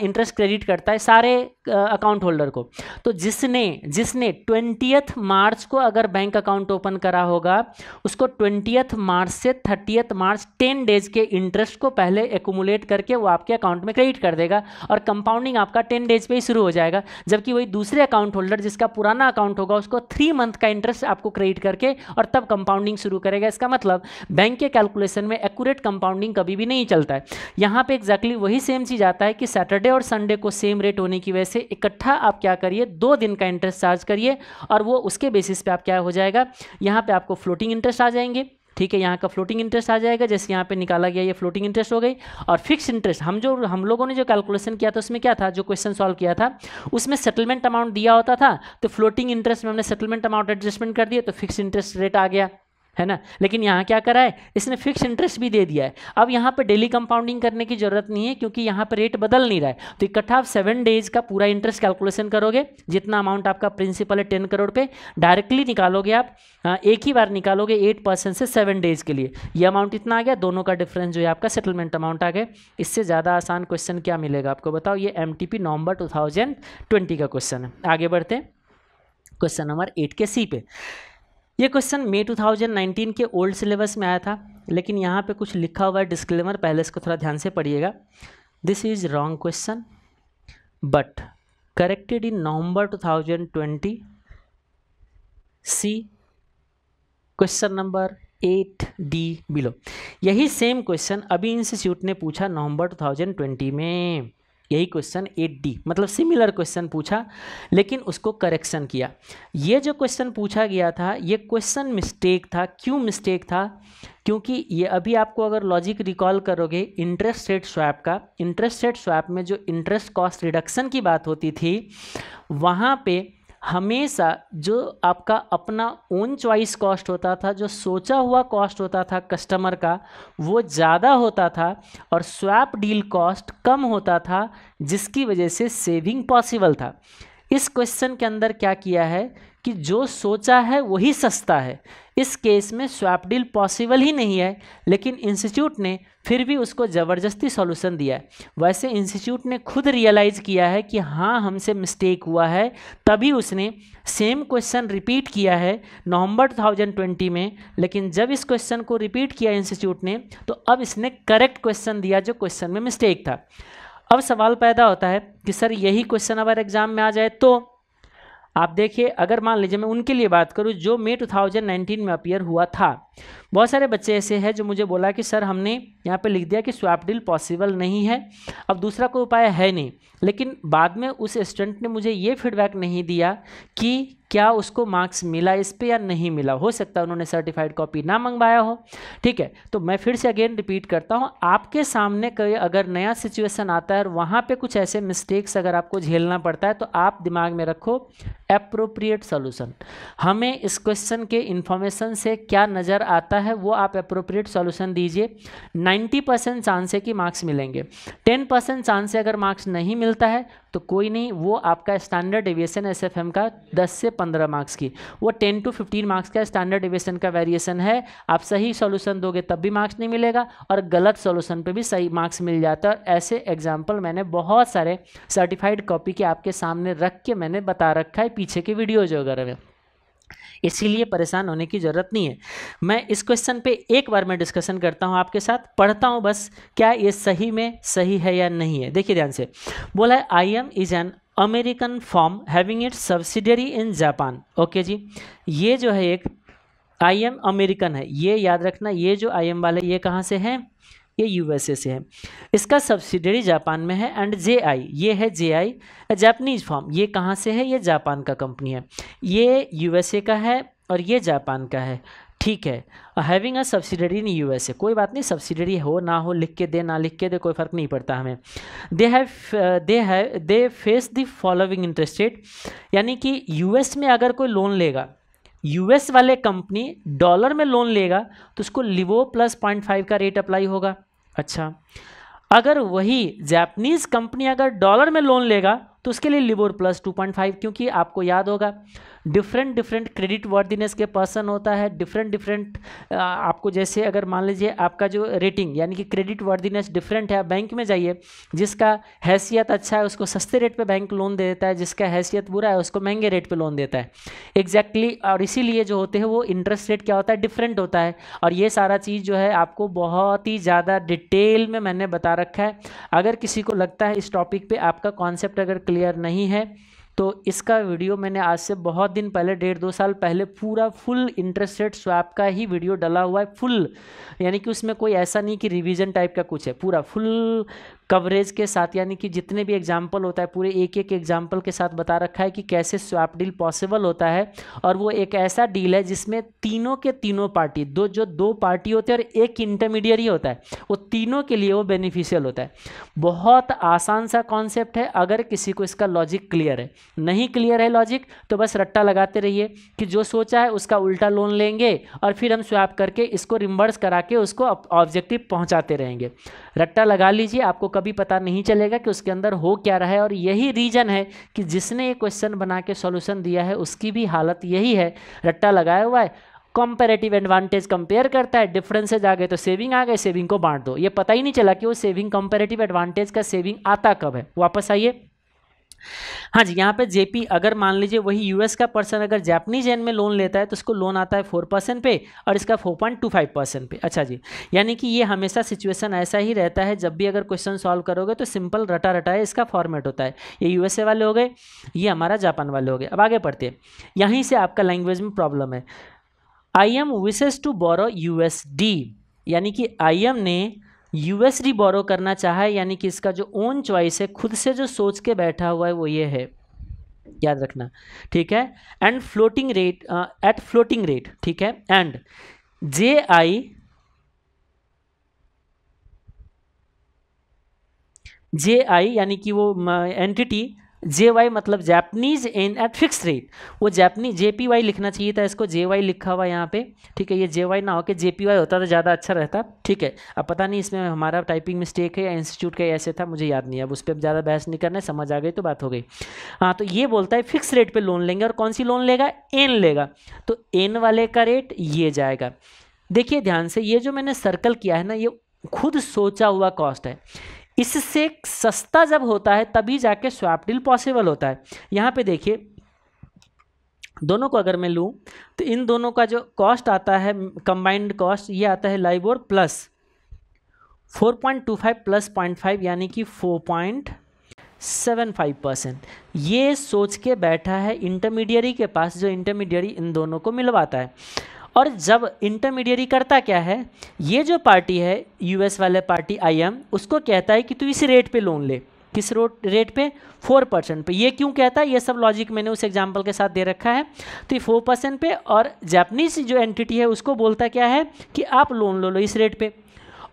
इंटरेस्ट क्रेडिट करता है सारे अकाउंट होल्डर को तो जिसने जिसने ट्वेंटियथ मार्च को अगर बैंक अकाउंट ओपन करा होगा उसको ट्वेंटियथ मार्च से थर्टियथ मार्च टेन डेज के इंटरेस्ट को पहले एकोमुलेट करके वो आपके अकाउंट में क्रेडिट कर देगा और कंपाउंडिंग आपका टेन डेज पर ही शुरू हो जाएगा जबकि वही दूसरे अकाउंट होल्डर जिस जिसका पुराना अकाउंट होगा उसको थ्री मंथ का इंटरेस्ट आपको क्रेडिट करके और तब कंपाउंडिंग शुरू करेगा इसका मतलब बैंक के कैलकुलेशन में एक्यूरेट कंपाउंडिंग कभी भी नहीं चलता है यहाँ पे एक्जैक्टली exactly वही सेम चीज़ आता है कि सैटरडे और संडे को सेम रेट होने की वजह से इकट्ठा आप क्या करिए दो दिन का इंटरेस्ट चार्ज करिए और वो उसके बेसिस पे आप क्या हो जाएगा यहाँ पे आपको फ्लोटिंग इंटरेस्ट आ जाएंगे ठीक है यहाँ का फ्लोटिंग इंटरेस्ट आ जाएगा जैसे यहाँ पे निकाला गया ये फ्लोटिंग इंटरेस्ट हो गई और फिक्स इंटरेस्ट हम जो हम लोगों ने जो कैलकुलेशन किया था उसमें क्या था जो क्वेश्चन सॉल्व किया था उसमें सेटलमेंट अमाउंट दिया होता था तो फ्लोटिंग इंटरेस्ट में हमने सेटलमेंट अमाउंट एडजस्टमेंट कर दिया तो फिक्स इंटरेस्ट रेट आ गया है ना लेकिन यहाँ क्या करा है इसने फिक्स इंटरेस्ट भी दे दिया है अब यहाँ पर डेली कंपाउंडिंग करने की जरूरत नहीं है क्योंकि यहाँ पर रेट बदल नहीं रहा है तो इकट्ठा आप सेवन डेज का पूरा इंटरेस्ट कैलकुलेशन करोगे जितना अमाउंट आपका प्रिंसिपल है टेन करोड़ पे डायरेक्टली निकालोगे आप एक ही बार निकालोगे एट परसेंट से सेवन डेज के लिए ये अमाउंट इतना आ गया दोनों का डिफरेंस जो है आपका सेटलमेंट अमाउंट आ गया इससे ज़्यादा आसान क्वेश्चन क्या मिलेगा आपको बताओ ये एम टी नवंबर टू का क्वेश्चन है आगे बढ़ते हैं क्वेश्चन नंबर एट के सी पे ये क्वेश्चन मई 2019 के ओल्ड सिलेबस में आया था लेकिन यहाँ पे कुछ लिखा हुआ है डिस्क्लेमर पहले इसको थोड़ा ध्यान से पढ़िएगा this is wrong question but corrected in November 2020 C question number eight D below यही सेम क्वेश्चन अभी इंस्टीट्यूट ने पूछा नवंबर 2020 में यही क्वेश्चन एट डी मतलब सिमिलर क्वेश्चन पूछा लेकिन उसको करेक्शन किया ये जो क्वेश्चन पूछा गया था ये क्वेश्चन मिस्टेक था क्यों मिस्टेक था क्योंकि ये अभी आपको अगर लॉजिक रिकॉल करोगे इंटरेस्ट रेट स्वैप का इंटरेस्ट रेट स्वैप में जो इंटरेस्ट कॉस्ट रिडक्शन की बात होती थी वहाँ पे हमेशा जो आपका अपना ओन चॉइस कॉस्ट होता था जो सोचा हुआ कॉस्ट होता था कस्टमर का वो ज़्यादा होता था और स्वैप डील कॉस्ट कम होता था जिसकी वजह से सेविंग पॉसिबल था इस क्वेश्चन के अंदर क्या किया है कि जो सोचा है वही सस्ता है इस केस में स्वैप डील पॉसिबल ही नहीं है लेकिन इंस्टीट्यूट ने फिर भी उसको ज़बरदस्ती सॉल्यूशन दिया है वैसे इंस्टीट्यूट ने खुद रियलाइज़ किया है कि हाँ हमसे मिस्टेक हुआ है तभी उसने सेम क्वेश्चन रिपीट किया है नवंबर 2020 में लेकिन जब इस क्वेश्चन को रिपीट किया इंस्टीट्यूट ने तो अब इसने करेक्ट क्वेश्चन दिया जो क्वेश्चन में मिस्टेक था अब सवाल पैदा होता है कि सर यही क्वेश्चन अगर एग्ज़ाम में आ जाए तो आप देखिए अगर मान लीजिए मैं उनके लिए बात करूँ जो मे 2019 में अपियर हुआ था बहुत सारे बच्चे ऐसे हैं जो मुझे बोला कि सर हमने यहाँ पे लिख दिया कि स्वैप डील पॉसिबल नहीं है अब दूसरा कोई उपाय है नहीं लेकिन बाद में उस स्टूडेंट ने मुझे ये फीडबैक नहीं दिया कि क्या उसको मार्क्स मिला इस पर या नहीं मिला हो सकता है उन्होंने सर्टिफाइड कॉपी ना मंगवाया हो ठीक है तो मैं फिर से अगेन रिपीट करता हूँ आपके सामने कोई अगर नया सिचुएसन आता है और वहाँ पर कुछ ऐसे मिस्टेक्स अगर आपको झेलना पड़ता है तो आप दिमाग में रखो अप्रोप्रिएट सोल्यूशन हमें इस क्वेश्चन के इन्फॉर्मेशन से क्या नज़र आता है वो आप अप्रोप्रिएट सॉल्यूशन दीजिए 90 परसेंट चांस है कि मार्क्स मिलेंगे 10 परसेंट चांस है अगर मार्क्स नहीं मिलता है तो कोई नहीं वो आपका standard deviation S F M का 10 से 15 मार्क्स की वो 10 टू 15 मार्क्स का स्टैंडर्ड एविएसन का वेरिएशन है आप सही सॉल्यूशन दोगे तब भी मार्क्स नहीं मिलेगा और गलत सॉल्यूशन पे भी सही मार्क्स मिल जाता है और ऐसे एग्जाम्पल मैंने बहुत सारे सर्टिफाइड कॉपी के आपके सामने रख के मैंने बता रखा है पीछे के वीडियोज वगैरह में इसीलिए परेशान होने की ज़रूरत नहीं है मैं इस क्वेश्चन पे एक बार मैं डिस्कशन करता हूँ आपके साथ पढ़ता हूँ बस क्या ये सही में सही है या नहीं है देखिए ध्यान से बोला है I M is an American firm having its subsidiary in Japan okay जी ये जो है एक आई एम अमेरिकन है ये याद रखना ये जो आई एम वाले ये कहाँ से हैं ये यूएसए से है इसका सब्सिडरी जापान में है एंड जे आई ये है जे आई जापनीज फॉर्म ये कहाँ से है ये जापान का कंपनी है ये यूएसए का है और ये जापान का है ठीक है having a subsidiary in U S A कोई बात नहीं सब्सिडरी हो ना हो लिख के दे ना लिख के दे कोई फ़र्क नहीं पड़ता हमें they have they have they face the following interest rate यानी कि यू एस में अगर कोई लोन लेगा यूएस वाले कंपनी डॉलर में लोन लेगा तो उसको लिवो प्लस पॉइंट फाइव का रेट अप्लाई होगा अच्छा अगर वही जैपनीज़ कंपनी अगर डॉलर में लोन लेगा तो उसके लिए LIBOR plus two point five क्योंकि आपको याद होगा डिफरेंट डिफरेंट क्रेडिट वर्दीनेस के पर्सन होता है डिफरेंट डिफरेंट आपको जैसे अगर मान लीजिए आपका जो रेटिंग यानी कि क्रेडिट वर्दीनेस डिफरेंट है बैंक में जाइए जिसका हैसियत अच्छा है उसको सस्ते रेट पर बैंक लोन दे देता है जिसका हैसियत बुरा है उसको महंगे रेट पर लोन देता है एग्जैक्टली exactly, और इसीलिए जो होते हैं वो इंटरेस्ट रेट क्या होता है डिफरेंट होता है और ये सारा चीज़ जो है आपको बहुत ही ज़्यादा डिटेल में मैंने बता रखा है अगर किसी को लगता है इस टॉपिक पर आपका कॉन्सेप्ट अगर क्लियर नहीं है तो इसका वीडियो मैंने आज से बहुत दिन पहले डेढ़ दो साल पहले पूरा फुल इंटरेस्ट रेट स्वैप का ही वीडियो डला हुआ है फुल यानी कि उसमें कोई ऐसा नहीं कि रिवीजन टाइप का कुछ है पूरा फुल कवरेज के साथ यानी कि जितने भी एग्जाम्पल होता है पूरे एक एक एग्जाम्पल के साथ बता रखा है कि कैसे स्वैप डील पॉसिबल होता है और वो एक ऐसा डील है जिसमें तीनों के तीनों पार्टी दो जो दो पार्टी होते हैं और एक इंटरमीडियरी होता है वो तीनों के लिए वो बेनिफिशियल होता है बहुत आसान सा कॉन्सेप्ट है अगर किसी को इसका लॉजिक क्लियर है नहीं क्लियर है लॉजिक तो बस रट्टा लगाते रहिए कि जो सोचा है उसका उल्टा लोन लेंगे और फिर हम स्वैप करके इसको रिवर्स करा के उसको ऑब्जेक्टिव पहुँचाते रहेंगे रट्टा लगा लीजिए आपको कभी पता नहीं चलेगा कि उसके अंदर हो क्या रहा है और यही रीज़न है कि जिसने ये क्वेश्चन बना के सोल्यूशन दिया है उसकी भी हालत यही है रट्टा लगाया हुआ है कॉम्पेरेटिव एडवांटेज कंपेयर करता है डिफरेंसेज आ गए तो सेविंग आ गए सेविंग को बांट दो ये पता ही नहीं चला कि वो सेविंग कंपेरेटिव एडवांटेज का सेविंग आता कब है वापस आइए हाँ जी यहाँ पे जेपी अगर मान लीजिए वही यूएस का पर्सन अगर जैपनीज एन में लोन लेता है तो उसको लोन आता है फोर परसेंट पे और इसका four point two five percent पे अच्छा जी यानी कि ये हमेशा सिचुएशन ऐसा ही रहता है जब भी अगर क्वेश्चन सॉल्व करोगे तो सिंपल रटा रटा है इसका फॉर्मेट होता है ये यूएसए वाले हो गए ये हमारा जापान वाले हो गए अब आगे पढ़ते हैं यहीं से आपका लैंग्वेज में प्रॉब्लम है I M wishes to borrow you यानी कि आई एम ने यूएसडी बोरो करना चाहे यानी कि इसका जो ओन चॉइस है खुद से जो सोच के बैठा हुआ है वो ये है याद रखना ठीक है and floating rate at floating rate ठीक है एंड जे आई जे आई यानी कि वो एंटिटी जे वाई मतलब Japanese yen at fix rate वो जैपनी जे पी वाई लिखना चाहिए था इसको जे वाई लिखा हुआ यहाँ पे ठीक है ये जे वाई ना हो के जे पी वाई होता तो ज़्यादा अच्छा रहता ठीक है अब पता नहीं इसमें हमारा टाइपिंग मिस्टेक है या इंस्टीट्यूट का ऐसे था मुझे याद नहीं अब उस पर ज़्यादा बहस नहीं करना समझ आ गई तो बात हो गई हाँ तो ये बोलता है फिक्स रेट पर लोन लेंगे और कौन सी लोन लेगा एन लेगा तो एन वाले का रेट ये जाएगा देखिए ध्यान से ये जो मैंने सर्कल किया है ना ये खुद सोचा हुआ कॉस्ट है इससे सस्ता जब होता है तभी जाके स्वैप डील पॉसिबल होता है यहाँ पे देखिए दोनों को अगर मैं लूँ तो इन दोनों का जो कॉस्ट आता है कंबाइंड कॉस्ट ये आता है LIBOR plus 4.25 plus point five यानी कि 4.75 परसेंट ये सोच के बैठा है इंटरमीडियरी के पास जो इंटरमीडियरी इन दोनों को मिलवाता है और जब इंटरमीडियरी करता क्या है ये जो पार्टी है यूएस वाले पार्टी आईएम उसको कहता है कि तू इस रेट पे लोन ले किस रोट रेट पे फोर परसेंट पे ये क्यों कहता है ये सब लॉजिक मैंने उस एग्जाम्पल के साथ दे रखा है तो ये फोर परसेंट पे और जैपनीज जो एंटिटी है उसको बोलता क्या है कि आप लोन लो लो इस रेट पे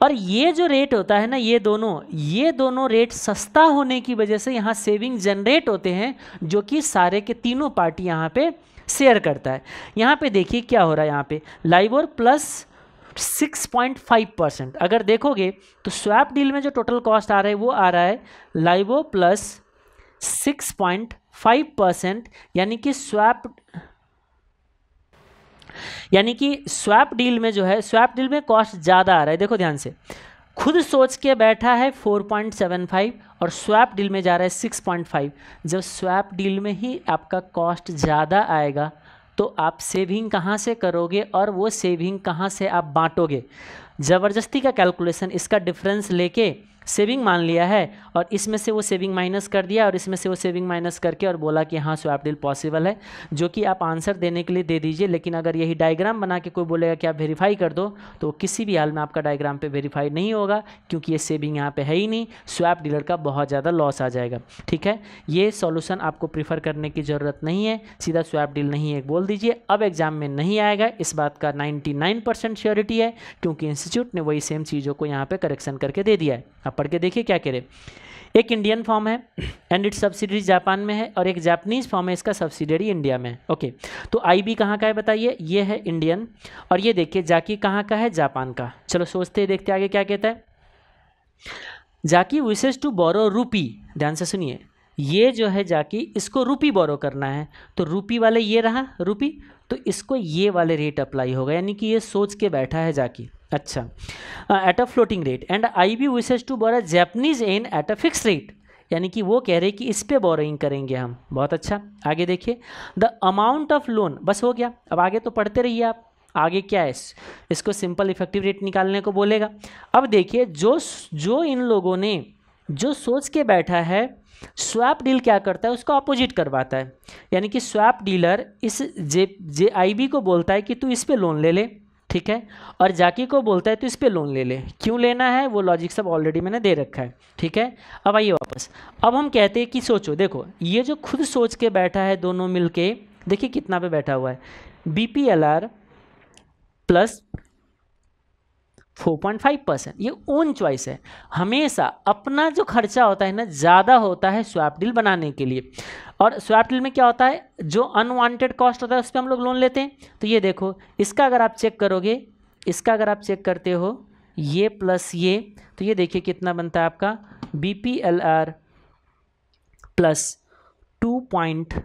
और ये जो रेट होता है ना ये दोनों ये दोनों रेट सस्ता होने की वजह से यहाँ सेविंग जनरेट होते हैं जो कि सारे के तीनों पार्टी यहाँ पर शेयर करता है यहाँ पे देखिए क्या हो रहा है यहाँ पे लाइबोर प्लस 6.5 परसेंट अगर देखोगे तो स्वैप डील में जो टोटल कॉस्ट आ रहा है वो आ रहा है लाइवो प्लस 6.5 परसेंट यानी कि स्वैप यानी कि स्वैप डील में जो है स्वैप डील में कॉस्ट ज़्यादा आ रहा है देखो ध्यान से खुद सोच के बैठा है 4.75 और स्वैप डील में जा रहा है 6.5 जब स्वैप डील में ही आपका कॉस्ट ज़्यादा आएगा तो आप सेविंग कहाँ से करोगे और वो सेविंग कहाँ से आप बांटोगे ज़बरदस्ती का कैलकुलेशन इसका डिफरेंस लेके सेविंग मान लिया है और इसमें से वो सेविंग माइनस कर दिया और इसमें से वो सेविंग माइनस करके और बोला कि हाँ स्वैप डील पॉसिबल है जो कि आप आंसर देने के लिए दे दीजिए लेकिन अगर यही डायग्राम बना के कोई बोलेगा कि आप वेरीफाई कर दो तो किसी भी हाल में आपका डायग्राम पर वेरीफाई नहीं होगा क्योंकि ये सेविंग यहाँ पर है ही नहीं स्वैप डीलर का बहुत ज़्यादा लॉस आ जाएगा ठीक है ये सोल्यूशन आपको प्रीफर करने की ज़रूरत नहीं है सीधा स्वैप डील नहीं है बोल दीजिए अब एग्जाम में नहीं आएगा इस बात का नाइन परसेंट श्योरिटी है क्योंकि इंस्टीट्यूट ने वही सेम चीज़ों को यहाँ पे करेक्शन करके दे दिया है अब पढ़ के देखिए क्या कह रहे एक इंडियन फॉर्म है एंड इट्स सब्सिडरी जापान में है और एक जापानीज फॉर्म है इसका सब्सिडरी इंडिया में है ओके तो आई बी कहाँ का है बताइए ये है इंडियन और ये देखिए जाकी कहाँ का है जापान का चलो सोचते देखते आगे क्या कहता है जाकी विशेष टू बोरो रूपी ध्यान से सुनिए ये जो है जाकी इसको रूपी बोरो करना है तो रूपी वाले ये रहा रूपी तो इसको ये वाले रेट अप्लाई होगा यानी कि ये सोच के बैठा है जाकी अच्छा at a floating rate and I B wishes to borrow Japanese yen at a fix rate यानी कि वो कह रहे कि इस पर बोरोइंग करेंगे हम बहुत अच्छा आगे देखिए द अमाउंट ऑफ लोन बस हो गया अब आगे तो पढ़ते रहिए आप आगे क्या है इसको सिंपल इफेक्टिव रेट निकालने को बोलेगा अब देखिए जो जो इन लोगों ने जो सोच के बैठा है स्वैप डील क्या करता है उसको अपोजिट करवाता है यानी कि स्वैप डीलर इस जे जे आई बी को बोलता है कि तू इस पर लोन ले ले ठीक है और जाकी को बोलता है तो इस पर लोन ले ले क्यों लेना है वो लॉजिक सब ऑलरेडी मैंने दे रखा है ठीक है अब आइए वापस अब हम कहते हैं कि सोचो देखो ये जो खुद सोच के बैठा है दोनों मिल देखिए कितना पे बैठा हुआ है B P L R plus 4.5 percent ये ओन चॉइस है हमेशा अपना जो खर्चा होता है ना ज़्यादा होता है स्वैप डील बनाने के लिए और स्वैप डील में क्या होता है जो अनवांटेड कॉस्ट होता है उस पर हम लोग लोन लेते हैं तो ये देखो इसका अगर आप चेक करोगे इसका अगर आप चेक करते हो ये प्लस ये तो ये देखिए कितना बनता है आपका B P L R plus two point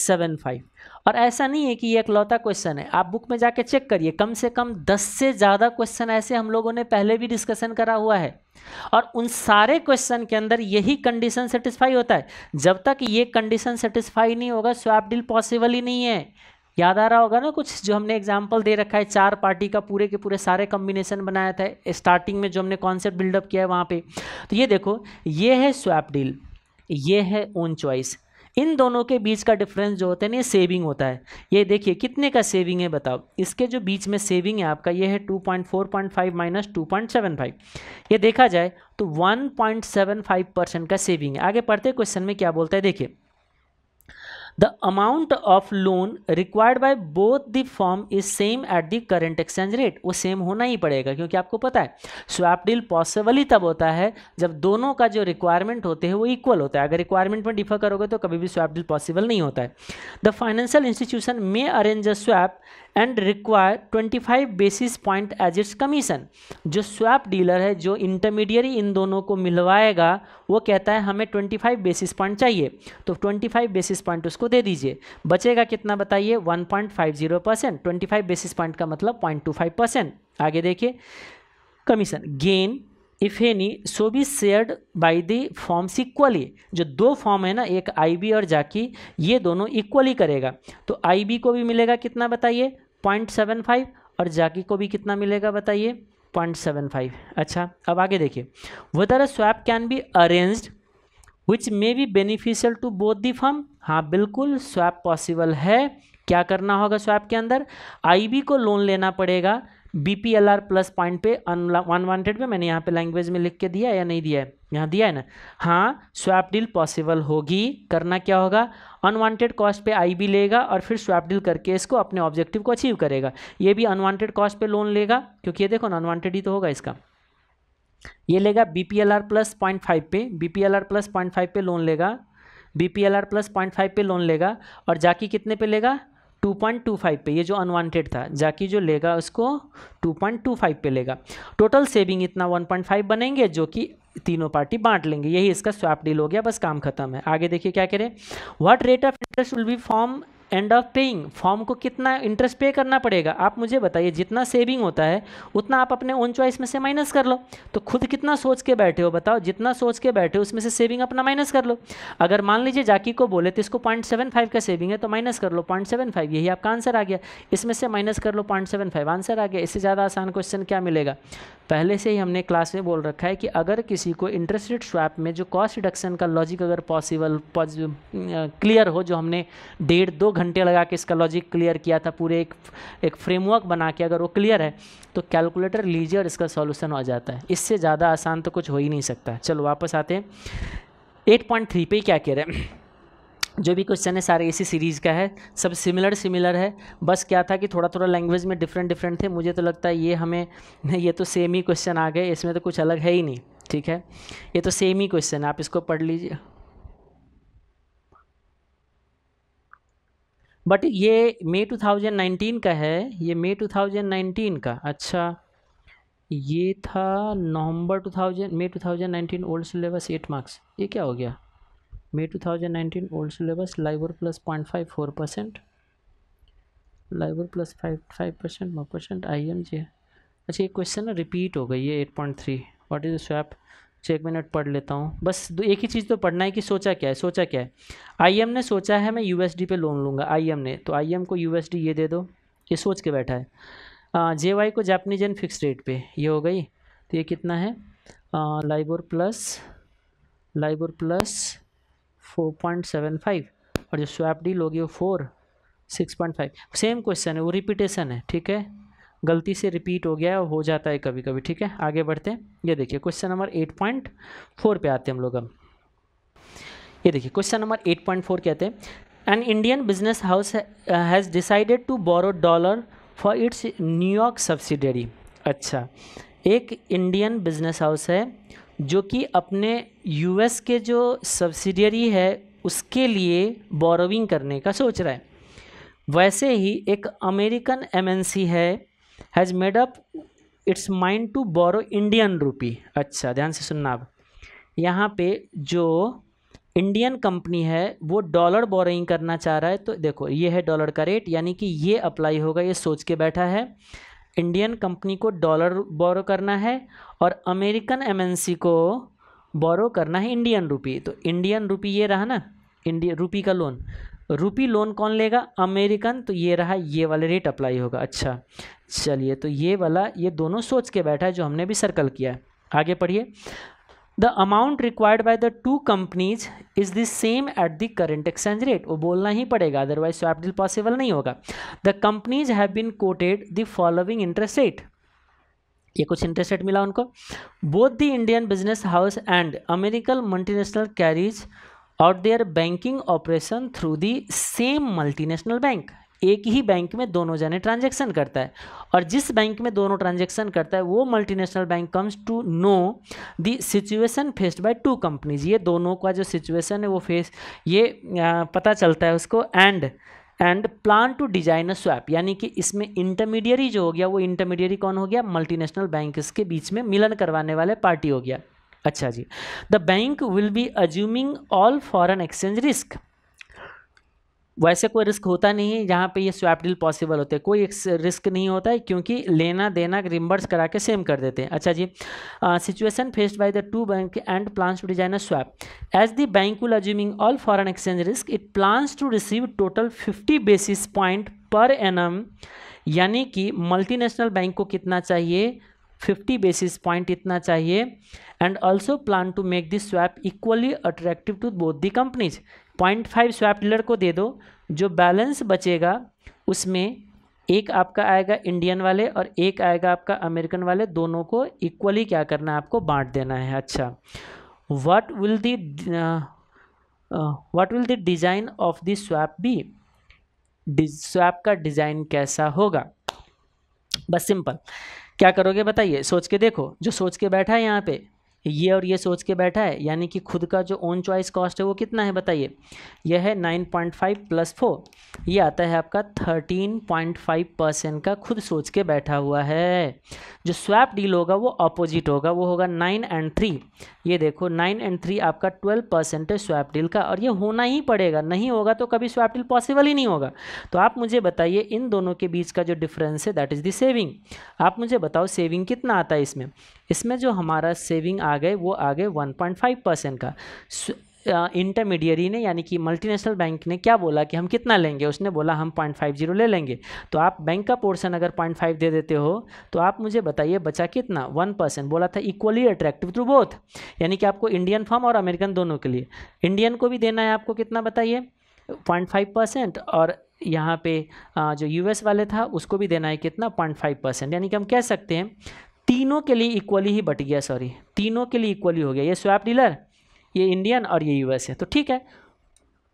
seven five और ऐसा नहीं है कि ये इकलौता क्वेश्चन है आप बुक में जाके चेक करिए कम से कम दस से ज़्यादा क्वेश्चन ऐसे हम लोगों ने पहले भी डिस्कशन करा हुआ है और उन सारे क्वेश्चन के अंदर यही कंडीशन सेटिस्फाई होता है जब तक ये कंडीशन सेटिस्फाई नहीं होगा स्वैप डील पॉसिबल ही नहीं है याद आ रहा होगा ना कुछ जो हमने एग्जाम्पल दे रखा है चार पार्टी का पूरे के पूरे सारे कॉम्बिनेशन बनाया था स्टार्टिंग में जो हमने कॉन्सेप्ट बिल्डअप किया है वहाँ पर तो ये देखो ये है स्वैप डील ये है ओन चॉइस इन दोनों के बीच का डिफरेंस जो होता है ना ये सेविंग होता है ये देखिए कितने का सेविंग है बताओ इसके जो बीच में सेविंग है आपका ये है 2.4.5 minus two point seven five ये देखा जाए तो 1.75 परसेंट का सेविंग है आगे पढ़ते क्वेश्चन में क्या बोलता है देखिए the amount of loan required by both the firm is same at the current exchange rate वो सेम होना ही पड़ेगा क्योंकि आपको पता है स्वैप डील पॉसिबल ही तब होता है जब दोनों का जो रिक्वायरमेंट होते हैं वो इक्वल होता है अगर रिक्वायरमेंट में डिफर करोगे तो कभी भी स्वैप डील पॉसिबल नहीं होता है the financial institution may arrange a swap and require 25 basis point as its commission जो स्वैप डीलर है जो इंटरमीडियरी इन दोनों को मिलवाएगा वो कहता है हमें 25 बेसिस पॉइंट चाहिए तो 25 बेसिस पॉइंट उसको दे दीजिए बचेगा कितना बताइए 1.50 परसेंट ट्वेंटी बेसिस पॉइंट का मतलब पॉइंट परसेंट आगे देखिए commission gain if any so be shared by the firms equally जो दो फॉर्म है ना एक आई बी और जाकी ये दोनों इक्वली करेगा तो आई बी को भी मिलेगा कितना बताइए पॉइंट सेवन फाइव और जाकी को भी कितना मिलेगा बताइए पॉइंट सेवन फाइव अच्छा अब आगे देखिए whether a swap can be arrange which may be beneficial to both the firm हाँ बिल्कुल स्वैप पॉसिबल है क्या करना होगा स्वैप के अंदर आईबी को लोन लेना पड़ेगा B P L R plus point पे अनवांटेड पे मैंने यहाँ पे लैंग्वेज में लिख के दिया या नहीं दिया है यहाँ दिया है ना हाँ स्वैप डील पॉसिबल होगी करना क्या होगा अनवांटेड कॉस्ट पे आई भी लेगा और फिर स्वैप डील करके इसको अपने ऑब्जेक्टिव को अचीव करेगा ये भी अनवांटेड कॉस्ट पे लोन लेगा क्योंकि ये देखो ना अनवांटेड ही तो होगा इसका ये लेगा B P L R plus point five पे B P L R plus point five पे लोन लेगा B P L R plus point five पे लोन लेगा और जाके कितने पे लेगा 2.25 पे ये जो अनवांटेड था जाकि जो लेगा उसको 2.25 पे लेगा टोटल सेविंग इतना 1.5 बनेंगे जो कि तीनों पार्टी बांट लेंगे यही इसका स्वैप डील हो गया बस काम खत्म है आगे देखिए क्या करें what rate of interest will be firm and of paying firm को कितना इंटरेस्ट पे करना पड़ेगा आप मुझे बताइए जितना सेविंग होता है उतना आप अपने ओन चॉइस में से माइनस कर लो तो खुद कितना सोच के बैठे हो बताओ जितना सोच के बैठे हो उसमें से सेविंग अपना माइनस कर लो अगर मान लीजिए जाकी को बोले तो इसको पॉइंट सेवन फाइव का सेविंग है तो माइनस कर लो पॉइंट सेवन फाइव यही आपका आंसर आ गया इसमें से माइनस कर लो पॉइंट सेवन फाइव आंसर आ गया इससे ज़्यादा आसान क्वेश्चन क्या मिलेगा पहले से ही हमने क्लास में बोल रखा है कि अगर किसी को इंटरेस्ट रेट स्वैप में जो कॉस्ट रिडक्शन का लॉजिक अगर पॉसिबल क्लियर हो जो हमने डेढ़ दो घंटे लगा के इसका लॉजिक क्लियर किया था पूरे एक एक फ्रेमवर्क बना के अगर वो क्लियर है तो कैलकुलेटर लीजिए और इसका सॉल्यूशन हो जाता है इससे ज़्यादा आसान तो कुछ हो ही नहीं सकता चलो वापस आते हैं एट पॉइंट थ्री पे क्या कह रहे हैं जो भी क्वेश्चन है सारे इसी सीरीज़ का है सब सिमिलर सिमिलर है बस क्या था कि थोड़ा थोड़ा लैंग्वेज में डिफरेंट डिफरेंट थे मुझे तो लगता है ये हमें ये तो सेम ही क्वेश्चन आ गए इसमें तो कुछ अलग है ही नहीं ठीक है ये तो सेम ही क्वेश्चन है आप इसको पढ़ लीजिए बट ये मई 2019 का है ये मई 2019 का अच्छा ये था नवंबर 2000 मई 2019 ओल्ड सिलेबस एट मार्क्स ये क्या हो गया May 2019 old syllabus LIBOR plus point five four percent LIBOR plus five five percent नौ परसेंट आई एम जी अच्छा ये क्वेश्चन ना रिपीट हो गई है eight point three what is swap अच्छा एक मिनट पढ़ लेता हूँ बस एक ही चीज़ तो पढ़ना है कि सोचा क्या है सोचा क्या है आईएम ने सोचा है मैं यूएसडी पे लोन लूँगा आईएम ने तो आईएम को यूएसडी ये दे दो ये सोच के बैठा है जे वाई को जापनीज एन फिक्स रेट पे ये हो गई तो ये कितना है LIBOR plus LIBOR plus four point seven five और जो स्वैप डील होगी वो four six point five same question है वो रिपीटेशन है ठीक है गलती से रिपीट हो गया है हो जाता है कभी कभी ठीक है आगे बढ़ते हैं ये देखिए question number eight point four पर आते हैं हम लोग अब ये देखिए question number eight point four कहते हैं an Indian business house has decided to borrow dollar for its New York subsidiary अच्छा एक इंडियन बिजनेस हाउस है जो कि अपने यूएस के जो सब्सिडरी है उसके लिए बोरोविंग करने का सोच रहा है वैसे ही एक अमेरिकन एमएनसी है has made up its mind to borrow Indian rupee अच्छा ध्यान से सुनना आप यहाँ पे जो इंडियन कंपनी है वो डॉलर बोरोइंग करना चाह रहा है तो देखो ये है डॉलर का रेट यानी कि ये अप्लाई होगा ये सोच के बैठा है इंडियन कंपनी को डॉलर बोरो करना है और अमेरिकन एमएनसी को बोरो करना है इंडियन रुपी तो इंडियन रुपी ये रहा ना इंडिया रुपी का लोन रुपी लोन कौन लेगा अमेरिकन तो ये रहा ये वाला रेट अप्लाई होगा अच्छा चलिए तो ये वाला ये दोनों सोच के बैठा है जो हमने भी सर्कल किया है आगे पढ़िए the amount required by the two companies is the same at the current exchange rate वो बोलना ही पड़ेगा अदरवाइज स्वैप डील पॉसिबल नहीं होगा the companies have been quoted the following interest rate ये कुछ इंटरेस्ट रेट मिला उनको both the Indian business house and American multinational carries और they are banking operation through the same multinational bank एक ही बैंक में दोनों जने ट्रांजैक्शन करता है और जिस बैंक में दोनों ट्रांजैक्शन करता है वो multinational bank comes to know the situation faced by two companies ये दोनों का जो सिचुएशन है वो फेस ये पता चलता है उसको and and plan to design a swap यानी कि इसमें इंटरमीडियरी जो हो गया वो इंटरमीडियरी कौन हो गया मल्टीनेशनल बैंक इसके बीच में मिलन करवाने वाले पार्टी हो गया अच्छा जी the bank will be assuming all foreign exchange risk वैसे कोई रिस्क होता नहीं है जहाँ पे ये स्वैप डील पॉसिबल होते हैं कोई रिस्क नहीं होता है क्योंकि लेना देना रिम्बर्स करा के सेम कर देते हैं अच्छा जी situation faced by the two bank and plans to design a swap as the bank will assuming all foreign exchange risk it plans to receive total fifty basis point per annum कि मल्टीनेशनल बैंक को कितना चाहिए फिफ्टी बेसिस पॉइंट इतना चाहिए and also plan to make this swap equally attractive to both the companies point five swap dealer को दे दो जो बैलेंस बचेगा उसमें एक आपका आएगा इंडियन वाले और एक आएगा आपका अमेरिकन वाले दोनों को इक्वली क्या करना है आपको बांट देना है अच्छा what will the what will the design of the swap be swap का डिज़ाइन कैसा होगा बस सिंपल क्या करोगे बताइए सोच के देखो जो सोच के बैठा है यहाँ पे ये और ये सोच के बैठा है यानी कि खुद का जो ओन चॉइस कॉस्ट है वो कितना है बताइए यह है nine point five plus four ये आता है आपका थर्टीन पॉइंट फाइव परसेंट का खुद सोच के बैठा हुआ है जो स्वैप डील होगा वो अपोजिट होगा वो होगा नाइन एंड थ्री ये देखो नाइन एंड थ्री आपका ट्वेल्व परसेंट है स्वैप डील का और ये होना ही पड़ेगा नहीं होगा तो कभी स्वैप डील पॉसिबल ही नहीं होगा तो आप मुझे बताइए इन दोनों के बीच का जो डिफरेंस है दैट इज़ द सेविंग आप मुझे बताओ सेविंग कितना आता है इसमें इसमें जो हमारा सेविंग आ गए वो आ गए 1.5 परसेंट का इंटरमीडियरी ने यानी कि मल्टीनेशनल बैंक ने क्या बोला कि हम कितना लेंगे उसने बोला हम पॉइंट फाइव जीरो ले लेंगे तो आप बैंक का पोर्शन अगर पॉइंट फाइव दे देते हो तो आप मुझे बताइए बचा कितना वन परसेंट बोला था इक्वली अट्रैक्टिव टू बोथ यानी कि आपको इंडियन फॉर्म और अमेरिकन दोनों के लिए इंडियन को भी देना है आपको कितना बताइए पॉइंट फाइव परसेंट और यहाँ पे जो यूएस वाले था उसको भी देना है कितना पॉइंट फाइव परसेंट यानी कि हम कह सकते हैं तीनों के लिए इक्वली ही बट गया सॉरी तीनों के लिए इक्वली हो गया ये स्वैप डीलर ये इंडियन और ये यूएस है तो ठीक है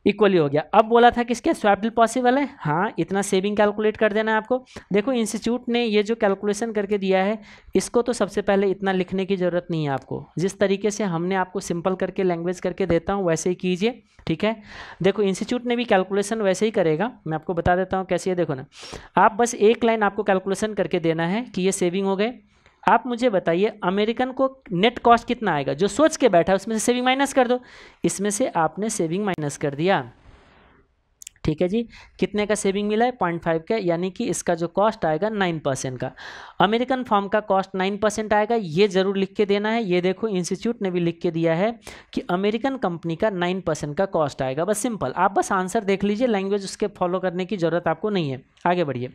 इक्वली हो गया अब बोला था कि इसके स्वैप डील पॉसिबल है हाँ इतना सेविंग कैलकुलेट कर देना है आपको देखो इंस्टीट्यूट ने ये जो कैलकुलेशन करके दिया है इसको तो सबसे पहले इतना लिखने की ज़रूरत नहीं है आपको जिस तरीके से हमने आपको सिंपल करके लैंग्वेज करके देता हूँ वैसे ही कीजिए ठीक है देखो इंस्टीट्यूट ने भी कैलकुलेशन वैसे ही करेगा मैं आपको बता देता हूँ कैसे है देखो ना आप बस एक लाइन आपको कैलकुलेशन करके देना है कि ये सेविंग हो गए आप मुझे बताइए अमेरिकन को नेट कॉस्ट कितना आएगा जो सोच के बैठा है उसमें से सेविंग माइनस कर दो इसमें से आपने सेविंग माइनस कर दिया ठीक है जी कितने का सेविंग मिला है पॉइंट फाइव का यानी कि इसका जो कॉस्ट आएगा नाइन परसेंट का अमेरिकन फॉर्म का कॉस्ट नाइन परसेंट आएगा ये ज़रूर लिख के देना है ये देखो इंस्टीट्यूट ने भी लिख के दिया है कि अमेरिकन कंपनी का नाइन परसेंट का कॉस्ट आएगा बस सिंपल आप बस आंसर देख लीजिए लैंग्वेज उसके फॉलो करने की ज़रूरत आपको नहीं है आगे बढ़िए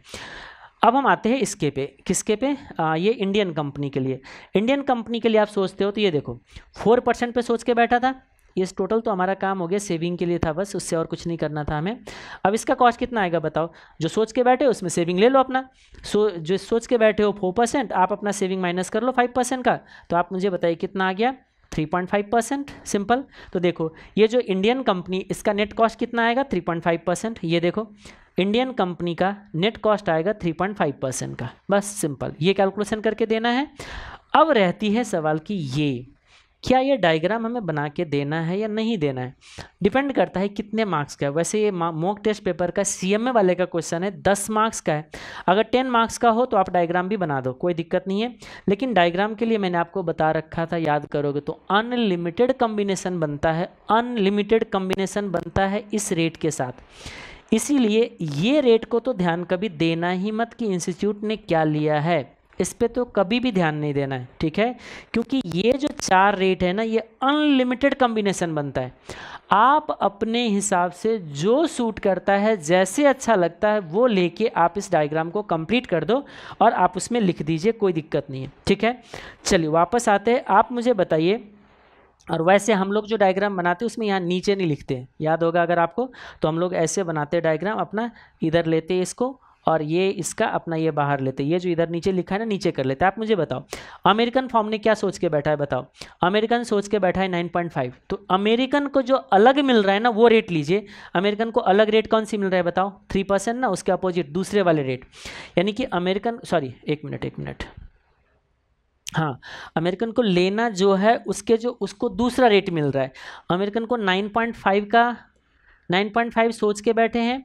अब हम आते हैं इसके पे किसके पे आ, ये इंडियन कंपनी के लिए इंडियन कंपनी के लिए आप सोचते हो तो ये देखो फोर परसेंट पर सोच के बैठा था ये टोटल तो हमारा काम हो गया सेविंग के लिए था बस उससे और कुछ नहीं करना था हमें अब इसका कॉस्ट कितना आएगा बताओ जो सोच के बैठे हो उसमें सेविंग ले लो अपना सो जो सोच के बैठे हो फोर परसेंट आप अपना सेविंग माइनस कर लो फाइव परसेंट का तो आप मुझे बताइए कितना आ गया three point five percent simple तो देखो ये जो इंडियन कंपनी इसका नेट कॉस्ट कितना आएगा थ्री पॉइंट फाइव परसेंट ये देखो इंडियन कंपनी का नेट कॉस्ट आएगा थ्री पॉइंट फाइव परसेंट का बस सिंपल ये कैलकुलेशन करके देना है अब रहती है सवाल कि ये क्या ये डायग्राम हमें बना के देना है या नहीं देना है डिपेंड करता है कितने मार्क्स का है वैसे ये मॉक टेस्ट पेपर का सी वाले का क्वेश्चन है दस मार्क्स का है अगर टेन मार्क्स का हो तो आप डायग्राम भी बना दो कोई दिक्कत नहीं है लेकिन डायग्राम के लिए मैंने आपको बता रखा था याद करोगे तो अनलिमिटेड कम्बिनेशन बनता है अनलिमिटेड कम्बिनेशन बनता है इस रेट के साथ इसीलिए ये रेट को तो ध्यान कभी देना ही मत कि इंस्टीट्यूट ने क्या लिया है इस पर तो कभी भी ध्यान नहीं देना है ठीक है क्योंकि ये जो चार रेट है ना ये अनलिमिटेड कम्बिनेसन बनता है आप अपने हिसाब से जो सूट करता है जैसे अच्छा लगता है वो लेके आप इस डायग्राम को कंप्लीट कर दो और आप उसमें लिख दीजिए कोई दिक्कत नहीं है ठीक है चलिए वापस आते हैं आप मुझे बताइए और वैसे हम लोग जो डायग्राम बनाते हैं उसमें यहाँ नीचे नहीं लिखते याद होगा अगर आपको तो हम लोग ऐसे बनाते हैं डायग्राम अपना इधर लेते हैं इसको और ये इसका अपना ये बाहर लेते ये जो इधर नीचे लिखा है ना नीचे कर लेते आप मुझे बताओ अमेरिकन फॉर्म ने क्या सोच के बैठा है बताओ अमेरिकन सोच के बैठा है नाइन पॉइंट फाइव तो अमेरिकन को जो अलग मिल रहा है ना वो रेट लीजिए अमेरिकन को अलग रेट कौन सी मिल रहा है बताओ थ्री परसेंट ना उसके अपोजिट दूसरे वाले रेट यानी कि अमेरिकन सॉरी एक मिनट एक मिनट हाँ अमेरिकन को लेना जो है उसके जो उसको दूसरा रेट मिल रहा है अमेरिकन को 9.5 का 9.5 सोच के बैठे हैं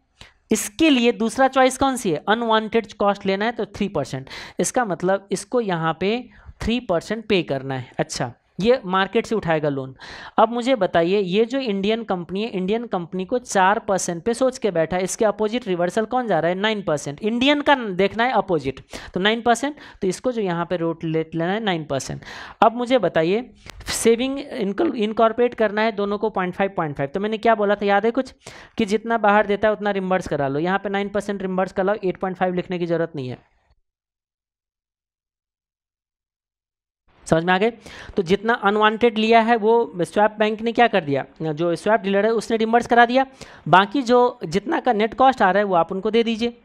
इसके लिए दूसरा चॉइस कौन सी है अनवांटेड कॉस्ट लेना है तो थ्री परसेंट इसका मतलब इसको यहाँ पे थ्री परसेंट पे करना है अच्छा ये मार्केट से उठाएगा लोन अब मुझे बताइए ये जो इंडियन कंपनी है इंडियन कंपनी को चार परसेंट पे सोच के बैठा है इसके अपोजिट रिवर्सल कौन जा रहा है नाइन परसेंट इंडियन का देखना है अपोजिट तो नाइन परसेंट तो इसको जो यहाँ पे रोट लेट लेना है नाइन परसेंट अब मुझे बताइए सेविंग इनकॉर्पोरेट करना है दोनों को पॉइंट फाइव पॉइंट फाइव तो मैंने क्या बोला था याद है कुछ कि जितना बाहर देता है उतना रिम्बर्स करा लो यहाँ पर नाइन परसेंट रिम्बर्स करा लो एट पॉइंट फाइव लिखने की जरूरत नहीं है समझ में आ गए तो जितना अनवांटेड लिया है वो स्वैप बैंक ने क्या कर दिया जो स्वैप डीलर है उसने रिमर्स करा दिया बाकी जो जितना का नेट कॉस्ट आ रहा है वो आप उनको दे दीजिए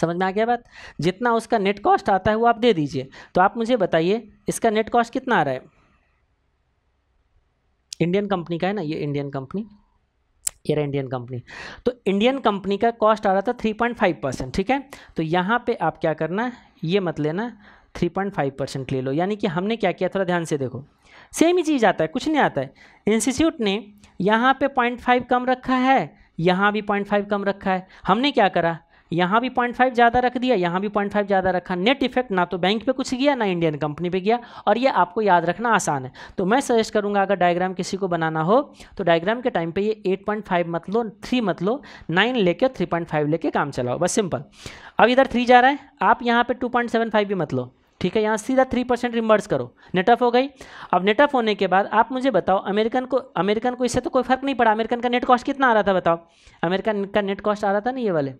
समझ में आ गया बात जितना उसका नेट कॉस्ट आता है वो आप दे दीजिए तो आप मुझे बताइए इसका नेट कॉस्ट कितना आ रहा है इंडियन कंपनी का है ना ये इंडियन कंपनी ये रहा इंडियन कंपनी तो इंडियन कंपनी का कॉस्ट आ रहा था फाइव परसेंट ठीक है तो यहाँ पे आप क्या करना ये मत लेना थ्री पॉइंट फाइव परसेंट ले लो यानी कि हमने क्या किया थोड़ा ध्यान से देखो सेम ही चीज़ आता है कुछ नहीं आता है इंस्टीट्यूट ने यहाँ पे पॉइंट फाइव कम रखा है यहाँ भी पॉइंट फाइव कम रखा है हमने क्या करा यहाँ भी पॉइंट फाइव ज़्यादा रख दिया यहाँ भी पॉइंट फाइव ज़्यादा रखा नेट इफेक्ट ना तो बैंक पे कुछ गया ना इंडियन कंपनी पे गया और ये आपको याद रखना आसान है तो मैं सजेस्ट करूँगा अगर डायग्राम किसी को बनाना हो तो डायग्राम के टाइम पे ये एट पॉइंट फाइव मत लो थ्री मत लो नाइन लेके थ्री पॉइंट फाइव लेके काम चलाओ बस सिंपल अब इधर थ्री जा रहा है आप यहाँ पर टू पॉइंट सेवन फाइव भी मत लो ठीक है यहाँ सीधा थ्री परसेंट रिमर्स करो नेट ऑफ हो गई अब नेट ऑफ होने के बाद आप मुझे बताओ अमेरिकन को अमेरिकन को इससे तो कोई फर्क नहीं पड़ा अमेरिकन का नेट कॉस्ट कितना आ रहा था बताओ अमेरिकन का नेट कॉस्ट आ रहा था ना ये वाले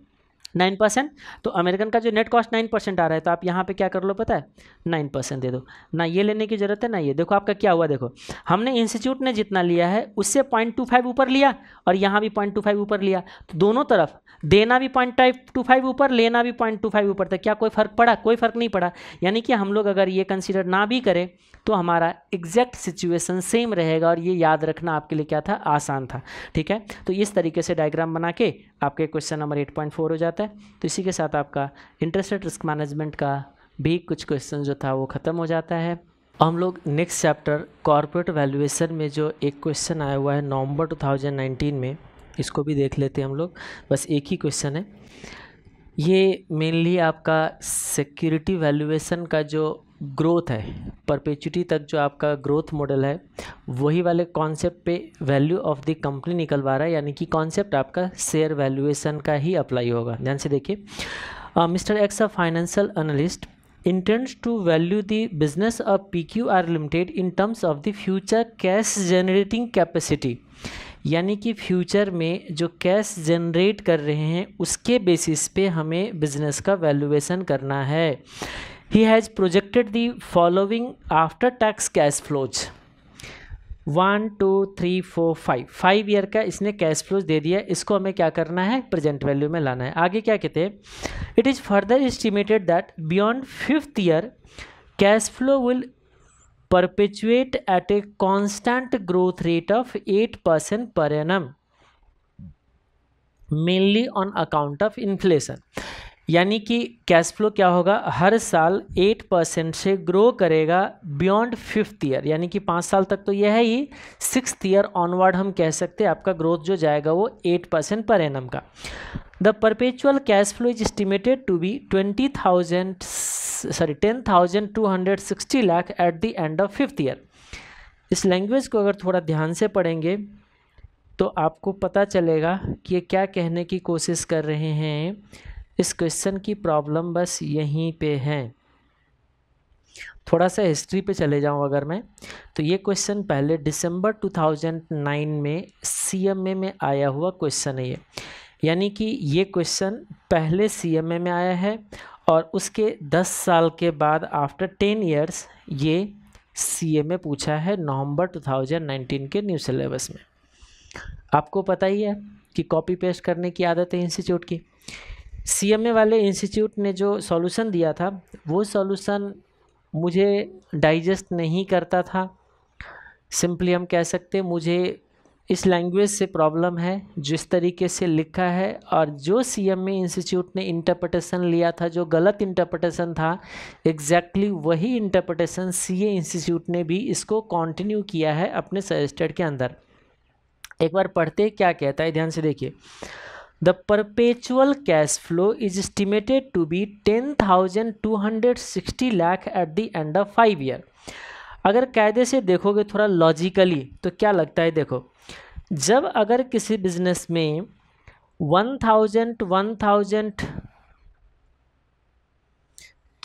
नाइन परसेंट तो अमेरिकन का जो नेट कॉस्ट नाइन परसेंट आ रहा है तो आप यहाँ पे क्या कर लो पता है नाइन परसेंट दे दो ना ये लेने की ज़रूरत है ना ये देखो आपका क्या हुआ देखो हमने इंस्टीट्यूट ने जितना लिया है उससे पॉइंट टू फाइव ऊपर लिया और यहाँ भी पॉइंट टू फाइव ऊपर लिया तो दोनों तरफ देना भी पॉइंट टू फाइव ऊपर लेना भी पॉइंट टू फाइव ऊपर था तो क्या कोई फ़र्क पड़ा कोई फ़र्क नहीं पड़ा यानी कि हम लोग अगर ये कंसिडर ना भी करें तो हमारा एग्जैक्ट सिचुएसन सेम रहेगा और ये याद रखना आपके लिए क्या था आसान था ठीक है तो इस तरीके से डायग्राम बना के आपके question number eight point four हो जाता जाता है तो इसी के साथ आपका इंटरेस्ट रेट रिस्क मैनेजमेंट का भी कुछ क्वेश्चन जो था वो ख़त्म हो जाता है हम लोग नेक्स्ट चैप्टर कॉरपोरेट वैल्यूएशन में जो एक क्वेश्चन आया हुआ है नवंबर 2019 में इसको भी देख लेते हैं हम लोग बस एक ही क्वेश्चन है ये मेनली आपका सिक्योरिटी वैल्यूएशन का जो ग्रोथ है परपेचुटी तक जो आपका ग्रोथ मॉडल है वही वाले कॉन्सेप्ट पे वैल्यू ऑफ द कंपनी निकलवा रहा है यानी कि कॉन्सेप्ट आपका शेयर वैल्यूएशन का ही अप्लाई होगा ध्यान से देखिए mister X a financial analyst value the business of P Q R limited in terms of the future cash generating capacity यानी कि फ्यूचर में जो कैश जनरेट कर रहे हैं उसके बेसिस पे हमें बिजनेस का वैल्यूएशन करना है he has projected the following after tax cash flows two three four five five year का इसने कैश फ्लोज दे दिया इसको हमें क्या करना है प्रेजेंट वैल्यू में लाना है आगे क्या कहते हैं it is further estimated that beyond fifth year cash flow will perpetuate at a constant growth rate of eight percent per annum mainly on account of inflation यानी कि कैश फ्लो क्या होगा हर साल एट परसेंट से ग्रो करेगा बियॉन्ड फिफ्थ ईयर यानी कि पाँच साल तक तो यह है ही सिक्स ईयर ऑनवर्ड हम कह सकते हैं आपका ग्रोथ जो जाएगा वो eight percent per annum the perpetual cash flow is estimated to be twenty thousand sorry ten thousand two hundred sixty lakh at the end of fifth year इस लैंग्वेज को अगर थोड़ा ध्यान से पढ़ेंगे तो आपको पता चलेगा कि ये क्या कहने की कोशिश कर रहे हैं इस क्वेश्चन की प्रॉब्लम बस यहीं पे है थोड़ा सा हिस्ट्री पे चले जाऊँ अगर मैं तो ये क्वेश्चन पहले दिसंबर 2009 में सीएमए में आया हुआ क्वेश्चन है ये यानी कि ये क्वेश्चन पहले सीएमए में आया है और उसके 10 साल के बाद आफ्टर 10 इयर्स ये सीएमए पूछा है नवंबर 2019 के न्यू सिलेबस में आपको पता ही है कि कॉपी पेस्ट करने की आदत है इंस्टीट्यूट की ए वाले इंस्टीट्यूट ने जो सॉल्यूशन दिया था वो सॉल्यूशन मुझे डाइजेस्ट नहीं करता था सिंपली हम कह सकते मुझे इस लैंग्वेज से प्रॉब्लम है जिस तरीके से लिखा है और जो सी एम इंस्टीट्यूट ने इंटरप्रटेशन लिया था जो गलत इंटरप्रटेशन था एग्जैक्टली exactly वही इंटरप्रटेशन सी ए इंस्टीट्यूट ने भी इसको कंटिन्यू किया है अपने सजेस्टेड के अंदर एक बार पढ़ते क्या कहता है ध्यान से देखिए the perpetual cash flow is estimated to be ten thousand two hundred sixty lakh at the end of five year अगर कायदे से देखोगे थोड़ा लॉजिकली तो क्या लगता है देखो जब अगर किसी बिजनेस में वन थाउजेंड वन थाउजेंड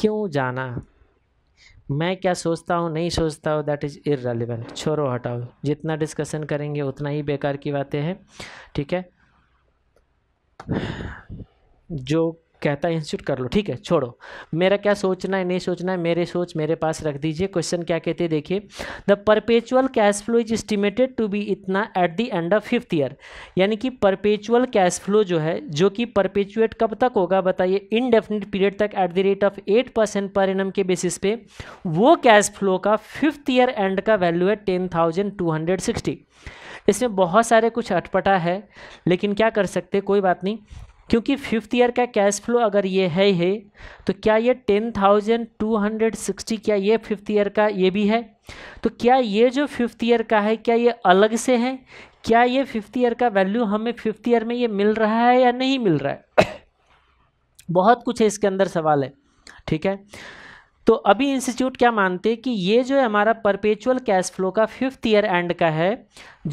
क्यों जाना मैं क्या सोचता हूँ नहीं सोचता हूँ दैट इज़ इरेलीवेंट छोड़ो हटाओ जितना डिस्कशन करेंगे उतना ही बेकार की बातें हैं ठीक है जो कहता है इंस्टीट्यूट कर लो ठीक है छोड़ो मेरा क्या सोचना है नहीं सोचना है मेरे सोच मेरे पास रख दीजिए क्वेश्चन क्या कहते हैं देखिए the perpetual cash flow is estimated to be इतना at the end of fifth year यानी कि परपेचुअल कैश फ्लो जो है जो कि परपेचुएट कब तक होगा बताइए इनडेफिनिट पीरियड तक at the rate of eight percent per annum basis पे वो कैश फ्लो का फिफ्थ ईयर एंड का वैल्यू है ten thousand two hundred sixty इसमें बहुत सारे कुछ अटपटा है लेकिन क्या कर सकते कोई बात नहीं क्योंकि फिफ्थ ईयर का कैश फ्लो अगर ये है ही तो क्या ये ten thousand two hundred sixty क्या ये फिफ्थ ईयर का ये भी है तो क्या ये जो फिफ्थ ईयर का है क्या ये अलग से है क्या ये फिफ्थ ईयर का वैल्यू हमें फिफ्थ ईयर में ये मिल रहा है या नहीं मिल रहा है बहुत कुछ है इसके अंदर सवाल है ठीक है तो अभी इंस्टीट्यूट क्या मानते हैं कि ये जो है हमारा परपेचुअल कैश फ्लो का फिफ्थ ईयर एंड का है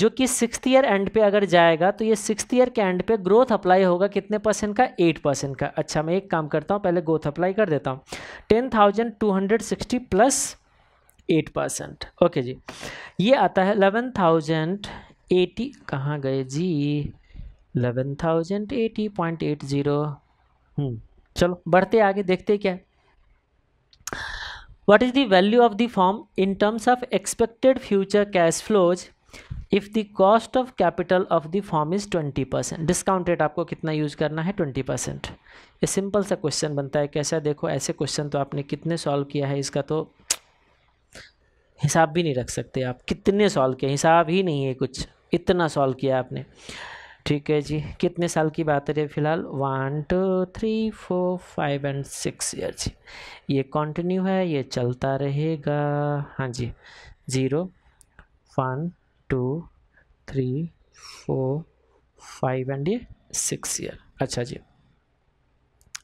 जो कि सिक्स ईयर एंड पे अगर जाएगा तो ये सिक्स ईयर के एंड पे ग्रोथ अप्लाई होगा कितने परसेंट का एट परसेंट का अच्छा मैं एक काम करता हूँ पहले ग्रोथ अप्लाई कर देता हूँ ten thousand two hundred sixty plus eight percent okay जी ये आता है एलेवन थाउजेंड एटी कहाँ गए जी eleven thousand eighty point eight zero चलो बढ़ते आगे देखते क्या है what is the value of the firm in terms of expected future cash flows if the cost of capital of the firm is twenty percent discount rate आपको कितना यूज़ करना है ट्वेंटी परसेंट ये सिंपल सा क्वेश्चन बनता है कैसा देखो ऐसे क्वेश्चन तो आपने कितने सॉल्व किया है इसका तो हिसाब भी नहीं रख सकते आप कितने सॉल्व किए हिसाब ही नहीं है कुछ इतना सॉल्व किया आपने ठीक है जी कितने साल की बात है फिलहाल one two three four five and six year जी ये कंटिन्यू है ये चलता रहेगा हाँ जी zero one two three four five and ये सिक्स ईयर अच्छा जी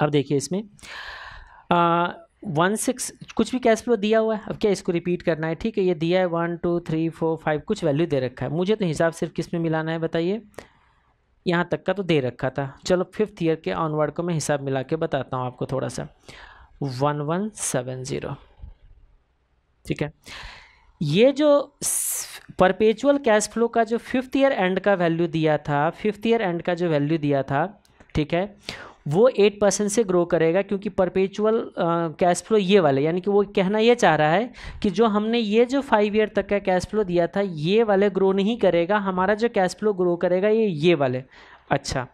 अब देखिए इसमें वन सिक्स कुछ भी कैश फ्लो दिया हुआ है अब क्या इसको रिपीट करना है ठीक है ये दिया है one two three four five कुछ वैल्यू दे रखा है मुझे तो हिसाब सिर्फ किस में मिलाना है बताइए यहाँ तक का तो दे रखा था चलो फिफ्थ ईयर के ऑनवर्ड को मैं हिसाब मिला के बताता हूँ आपको थोड़ा सा वन वन सेवन ज़ीरो ठीक है ये जो परपेचुअल कैश फ्लो का जो फिफ्थ ईयर एंड का वैल्यू दिया था फिफ्थ ईयर एंड का जो वैल्यू दिया था ठीक है वो एट परसेंट से ग्रो करेगा क्योंकि परपेचुअल कैश फ्लो ये वाले यानी कि वो कहना ये चाह रहा है कि जो हमने ये जो फाइव ईयर तक का कैश फ्लो दिया था ये वाले ग्रो नहीं करेगा हमारा जो कैश फ्लो ग्रो करेगा ये ये वाले अच्छा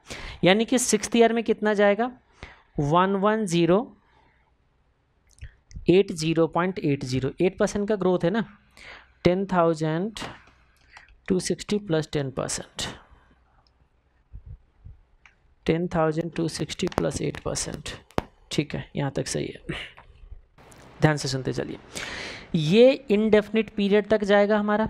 यानी कि सिक्स ईयर में कितना जाएगा one one zero eight zero point eight zero eight percent का ग्रोथ है ना ten thousand two sixty plus ten percent ten thousand two sixty plus eight percent ठीक है यहाँ तक सही है ध्यान से सुनते चलिए ये इनडेफिनिट पीरियड तक जाएगा हमारा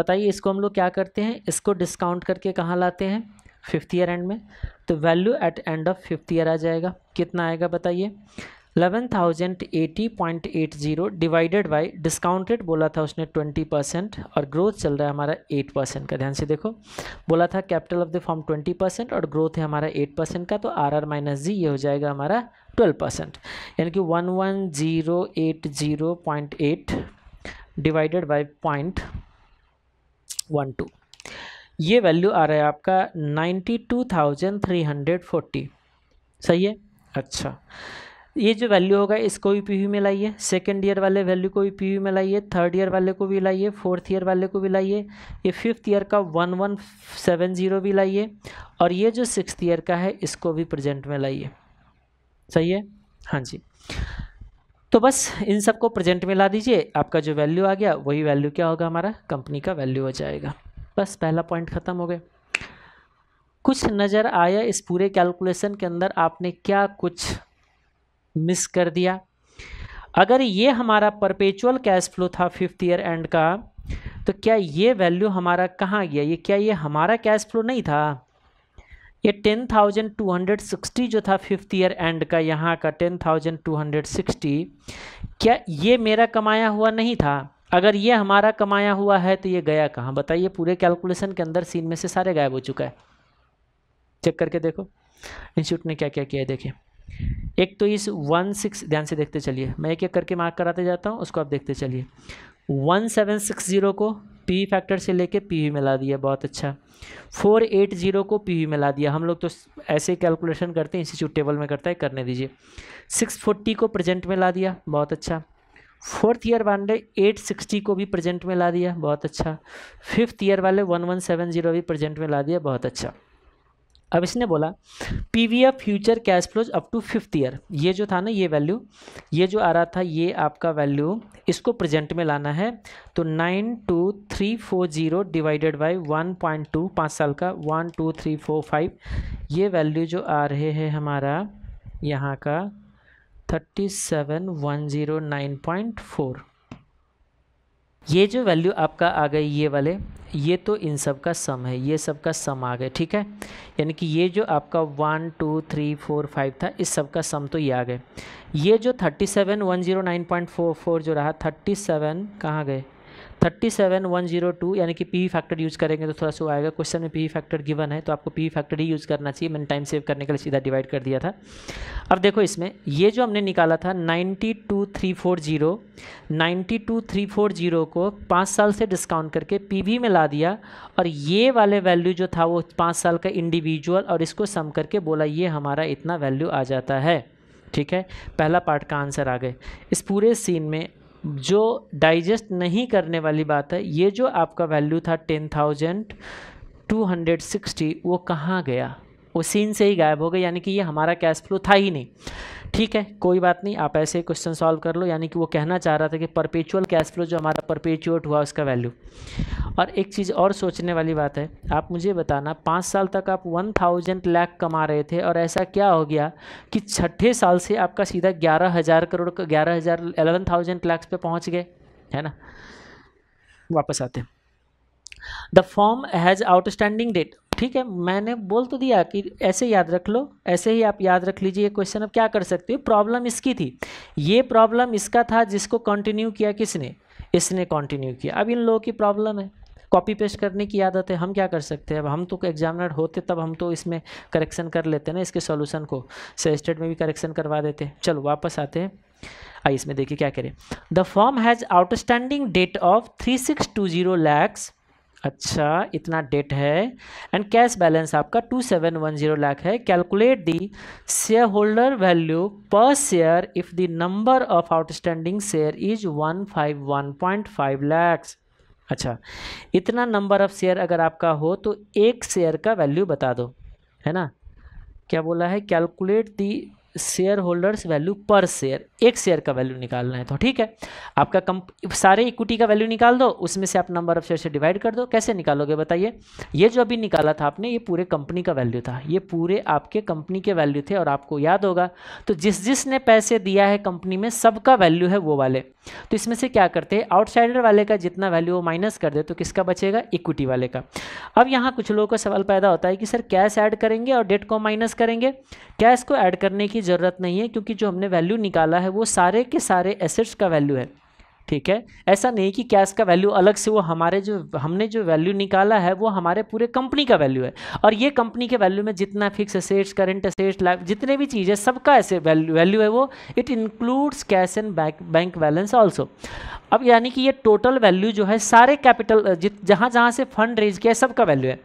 बताइए इसको हम लोग क्या करते हैं इसको डिस्काउंट करके कहाँ लाते हैं फिफ्थ ईयर एंड में तो value at end of fifth year आ जाएगा कितना आएगा बताइए 11,080.80 डिवाइडेड बाय डिस्काउंटेड बोला था उसने 20 परसेंट और ग्रोथ चल रहा है हमारा 8 परसेंट का ध्यान से देखो बोला था capital of the firm 20 percent और ग्रोथ है हमारा 8 परसेंट का तो आर आर माइनस जी ये हो जाएगा हमारा 12 परसेंट यानी कि 11080.8 divided by point one two ये वैल्यू आ रहा है आपका फोर्टी सही है अच्छा ये जो वैल्यू होगा इसको भी पी में लाइए सेकेंड ईयर वाले वैल्यू को भी पी में लाइए थर्ड ईयर वाले को भी लाइए फोर्थ ईयर वाले को भी लाइए ये फिफ्थ ईयर का वन वन सेवन ज़ीरो भी लाइए और ये जो सिक्स ईयर का है इसको भी प्रेजेंट में लाइए सही है हाँ जी तो बस इन सबको प्रेजेंट में ला दीजिए आपका जो वैल्यू आ गया वही वैल्यू क्या होगा हमारा कंपनी का वैल्यू हो जाएगा बस पहला पॉइंट ख़त्म हो गया कुछ नज़र आया इस पूरे कैलकुलेशन के अंदर आपने क्या कुछ मिस कर दिया अगर ये हमारा परपेचुअल कैश फ्लो था फिफ्थ ईयर एंड का तो क्या ये वैल्यू हमारा कहाँ गया ये क्या ये हमारा कैश फ्लो नहीं था ये ten thousand two hundred sixty जो था फिफ्थ ईयर एंड का यहाँ का ten thousand two hundred sixty क्या ये मेरा कमाया हुआ नहीं था अगर ये हमारा कमाया हुआ है तो ये गया कहाँ बताइए पूरे कैलकुलेशन के अंदर सीन में से सारे गायब हो चुका है चेक करके देखो इंस्टीट्यूट ने क्या क्या किया देखिए एक तो इस वन सिक्स ध्यान से देखते चलिए मैं एक एक करके मार्क कराते जाता हूँ उसको आप देखते चलिए वन सेवन सिक्स ज़ीरो को पी फैक्टर से लेके पी वी में ला दिया बहुत अच्छा फोर एट ज़ीरो को पी वी में ला दिया हम लोग तो ऐसे कैलकुलेशन करते हैं इंस्टीट्यूट टेबल में करता है करने दीजिए सिक्स फोर्टी को प्रेजेंट में ला दिया बहुत अच्छा फोर्थ ईयर वाले एट सिक्सटी को भी प्रेजेंट में ला दिया बहुत अच्छा फिफ्थ ईयर वाले वन वन सेवन ज़ीरो भी प्रेजेंट में ला दिया बहुत अच्छा अब इसने बोला P V F future cash flows up to fifth year ये जो था ना ये वैल्यू ये जो आ रहा था ये आपका वैल्यू इसको प्रेजेंट में लाना है तो nine two three four zero divided by one point two पाँच साल का one two three four five ये वैल्यू जो आ रहे हैं हमारा यहाँ का thirty seven one zero nine point four ये जो वैल्यू आपका आ गई ये वाले ये तो इन सब का सम है ये सब का सम आ गए ठीक है यानी कि ये जो आपका one two three four five था इस सब का सम तो ये आ गए ये जो thirty seven one zero nine point four four जो रहा थर्टी सेवन कहाँ गए thirty seven one zero two यानी कि पी फैक्टर यूज़ करेंगे तो थोड़ा सा आएगा क्वेश्चन में पी फैक्टर गिवन है तो आपको पी फैक्टर ही यूज़ करना चाहिए मैंने टाइम सेव करने के लिए सीधा डिवाइड कर दिया था अब देखो इसमें ये जो हमने निकाला था ninety two three four zero ninety two three four zero को पाँच साल से डिस्काउंट करके पी में ला दिया और ये वाले वैल्यू जो था वो पाँच साल का इंडिविजुअल और इसको सम करके बोला ये हमारा इतना वैल्यू आ जाता है ठीक है पहला पार्ट का आंसर आ गए इस पूरे सीन में जो डाइजेस्ट नहीं करने वाली बात है ये जो आपका वैल्यू था ten thousand two hundred sixty वो कहाँ गया वो सीन से ही गायब हो गया यानी कि ये हमारा कैश फ्लो था ही नहीं ठीक है कोई बात नहीं आप ऐसे क्वेश्चन सॉल्व कर लो यानी कि वो कहना चाह रहा था कि परपेचुअल कैश फ्लो जो हमारा परपेचुएट हुआ उसका वैल्यू और एक चीज़ और सोचने वाली बात है आप मुझे बताना पाँच साल तक आप वन थाउजेंड लैख कमा रहे थे और ऐसा क्या हो गया कि छठे साल से आपका सीधा ग्यारह हज़ार करोड़ ग्यारह हज़ार एलेवन थाउजेंड लैक्स पे पहुँच गए है ना वापस आते हैं the firm has outstanding debt ठीक है मैंने बोल तो दिया कि ऐसे याद रख लो ऐसे ही आप याद रख लीजिए क्वेश्चन अब क्या कर सकते हो प्रॉब्लम इसकी थी ये प्रॉब्लम इसका था जिसको कंटिन्यू किया किसने इसने कंटिन्यू किया अब इन लोगों की प्रॉब्लम है कॉपी पेस्ट करने की आदत है हम क्या कर सकते हैं अब हम तो एग्जामिनर होते तब हम तो इसमें करेक्शन कर लेते ना इसके सोल्यूशन को सजेस्टेड में भी करेक्शन करवा देते हैं चलो वापस आते हैं आइए इसमें देखिए क्या करें the firm has outstanding debt of three six two zero lakhs अच्छा इतना डेट है एंड कैश बैलेंस आपका two seven one zero lakh है calculate the shareholder value per share if the number of outstanding share is one five one point five lakhs अच्छा इतना नंबर ऑफ शेयर अगर आपका हो तो एक शेयर का वैल्यू बता दो है ना क्या बोला है calculate the shareholders value per share एक शेयर का वैल्यू निकालना है तो ठीक है आपका कम सारे इक्विटी का वैल्यू निकाल दो उसमें से आप नंबर ऑफ शेयर से डिवाइड कर दो कैसे निकालोगे बताइए ये जो अभी निकाला था आपने ये पूरे कंपनी का वैल्यू था ये पूरे आपके कंपनी के वैल्यू थे और आपको याद होगा तो जिस जिसने पैसे दिया है कंपनी में सबका वैल्यू है वो वाले तो इसमें से क्या करते हैं आउटसाइडर वाले का जितना वैल्यू वो माइनस कर दे तो किसका बचेगा इक्विटी वाले का अब यहाँ कुछ लोगों का सवाल पैदा होता है कि सर कैश ऐड करेंगे और डेट को माइनस करेंगे कैश को ऐड करने की ज़रूरत नहीं है क्योंकि जो हमने वैल्यू निकाला है वो सारे के सारे एसेट्स का वैल्यू है ठीक है ऐसा नहीं कि कैश का वैल्यू अलग से वो हमारे जो हमने जो वैल्यू निकाला है वो हमारे पूरे कंपनी का वैल्यू है और ये कंपनी के वैल्यू में जितना fix assets current assets life जितने भी चीज़ें सबका ऐसे वैल्यू वैल्यू है वो it includes cash and bank bank balance also अब यानी कि ये टोटल वैल्यू जो है सारे कैपिटल जहाँ जहाँ से फंड रेज किया है सबका वैल्यू है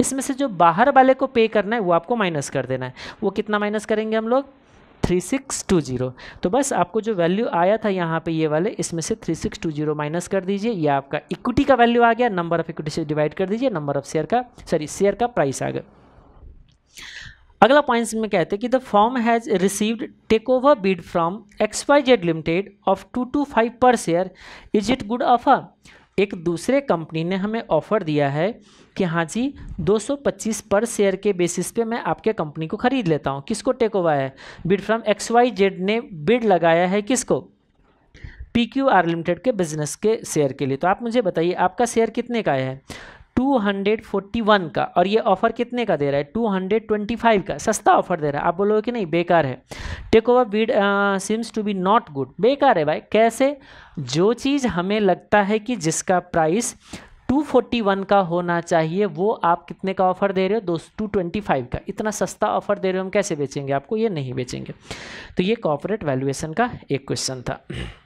इसमें से जो बाहर वाले को पे करना है वो आपको माइनस कर देना है वो कितना माइनस करेंगे हम लोग थ्री सिक्स टू ज़ीरो तो बस आपको जो वैल्यू आया था यहाँ पे ये वाले इसमें से three six two zero minus कर दीजिए ये आपका इक्विटी का वैल्यू आ गया नंबर ऑफ इक्विटी से डिवाइड कर दीजिए नंबर ऑफ शेयर का सॉरी शेयर का प्राइस आ गया अगला पॉइंट्स में कहते हैं कि the firm has received takeover bid from X Y Z limited of two two five per share is it good offer एक दूसरे कंपनी ने हमें ऑफ़र दिया है कि हाँ जी 225 पर शेयर के बेसिस पे मैं आपके कंपनी को ख़रीद लेता हूँ किसको टेक ओवर है bid from X Y Z ने बिड लगाया है किसको पी क्यू आर लिमिटेड के बिजनेस के शेयर के लिए तो आप मुझे बताइए आपका शेयर कितने का है 241 का और ये ऑफर कितने का दे रहा है 225 का सस्ता ऑफर दे रहा है आप बोलोगे कि नहीं बेकार है takeover bid seems to be not good बेकार है भाई कैसे जो चीज़ हमें लगता है कि जिसका प्राइस 241 का होना चाहिए वो आप कितने का ऑफर दे रहे हो दो टू ट्वेंटी फाइव का इतना सस्ता ऑफर दे रहे हो हम कैसे बेचेंगे आपको ये नहीं बेचेंगे तो ये कॉपोरेट वैल्यूएशन का एक क्वेश्चन था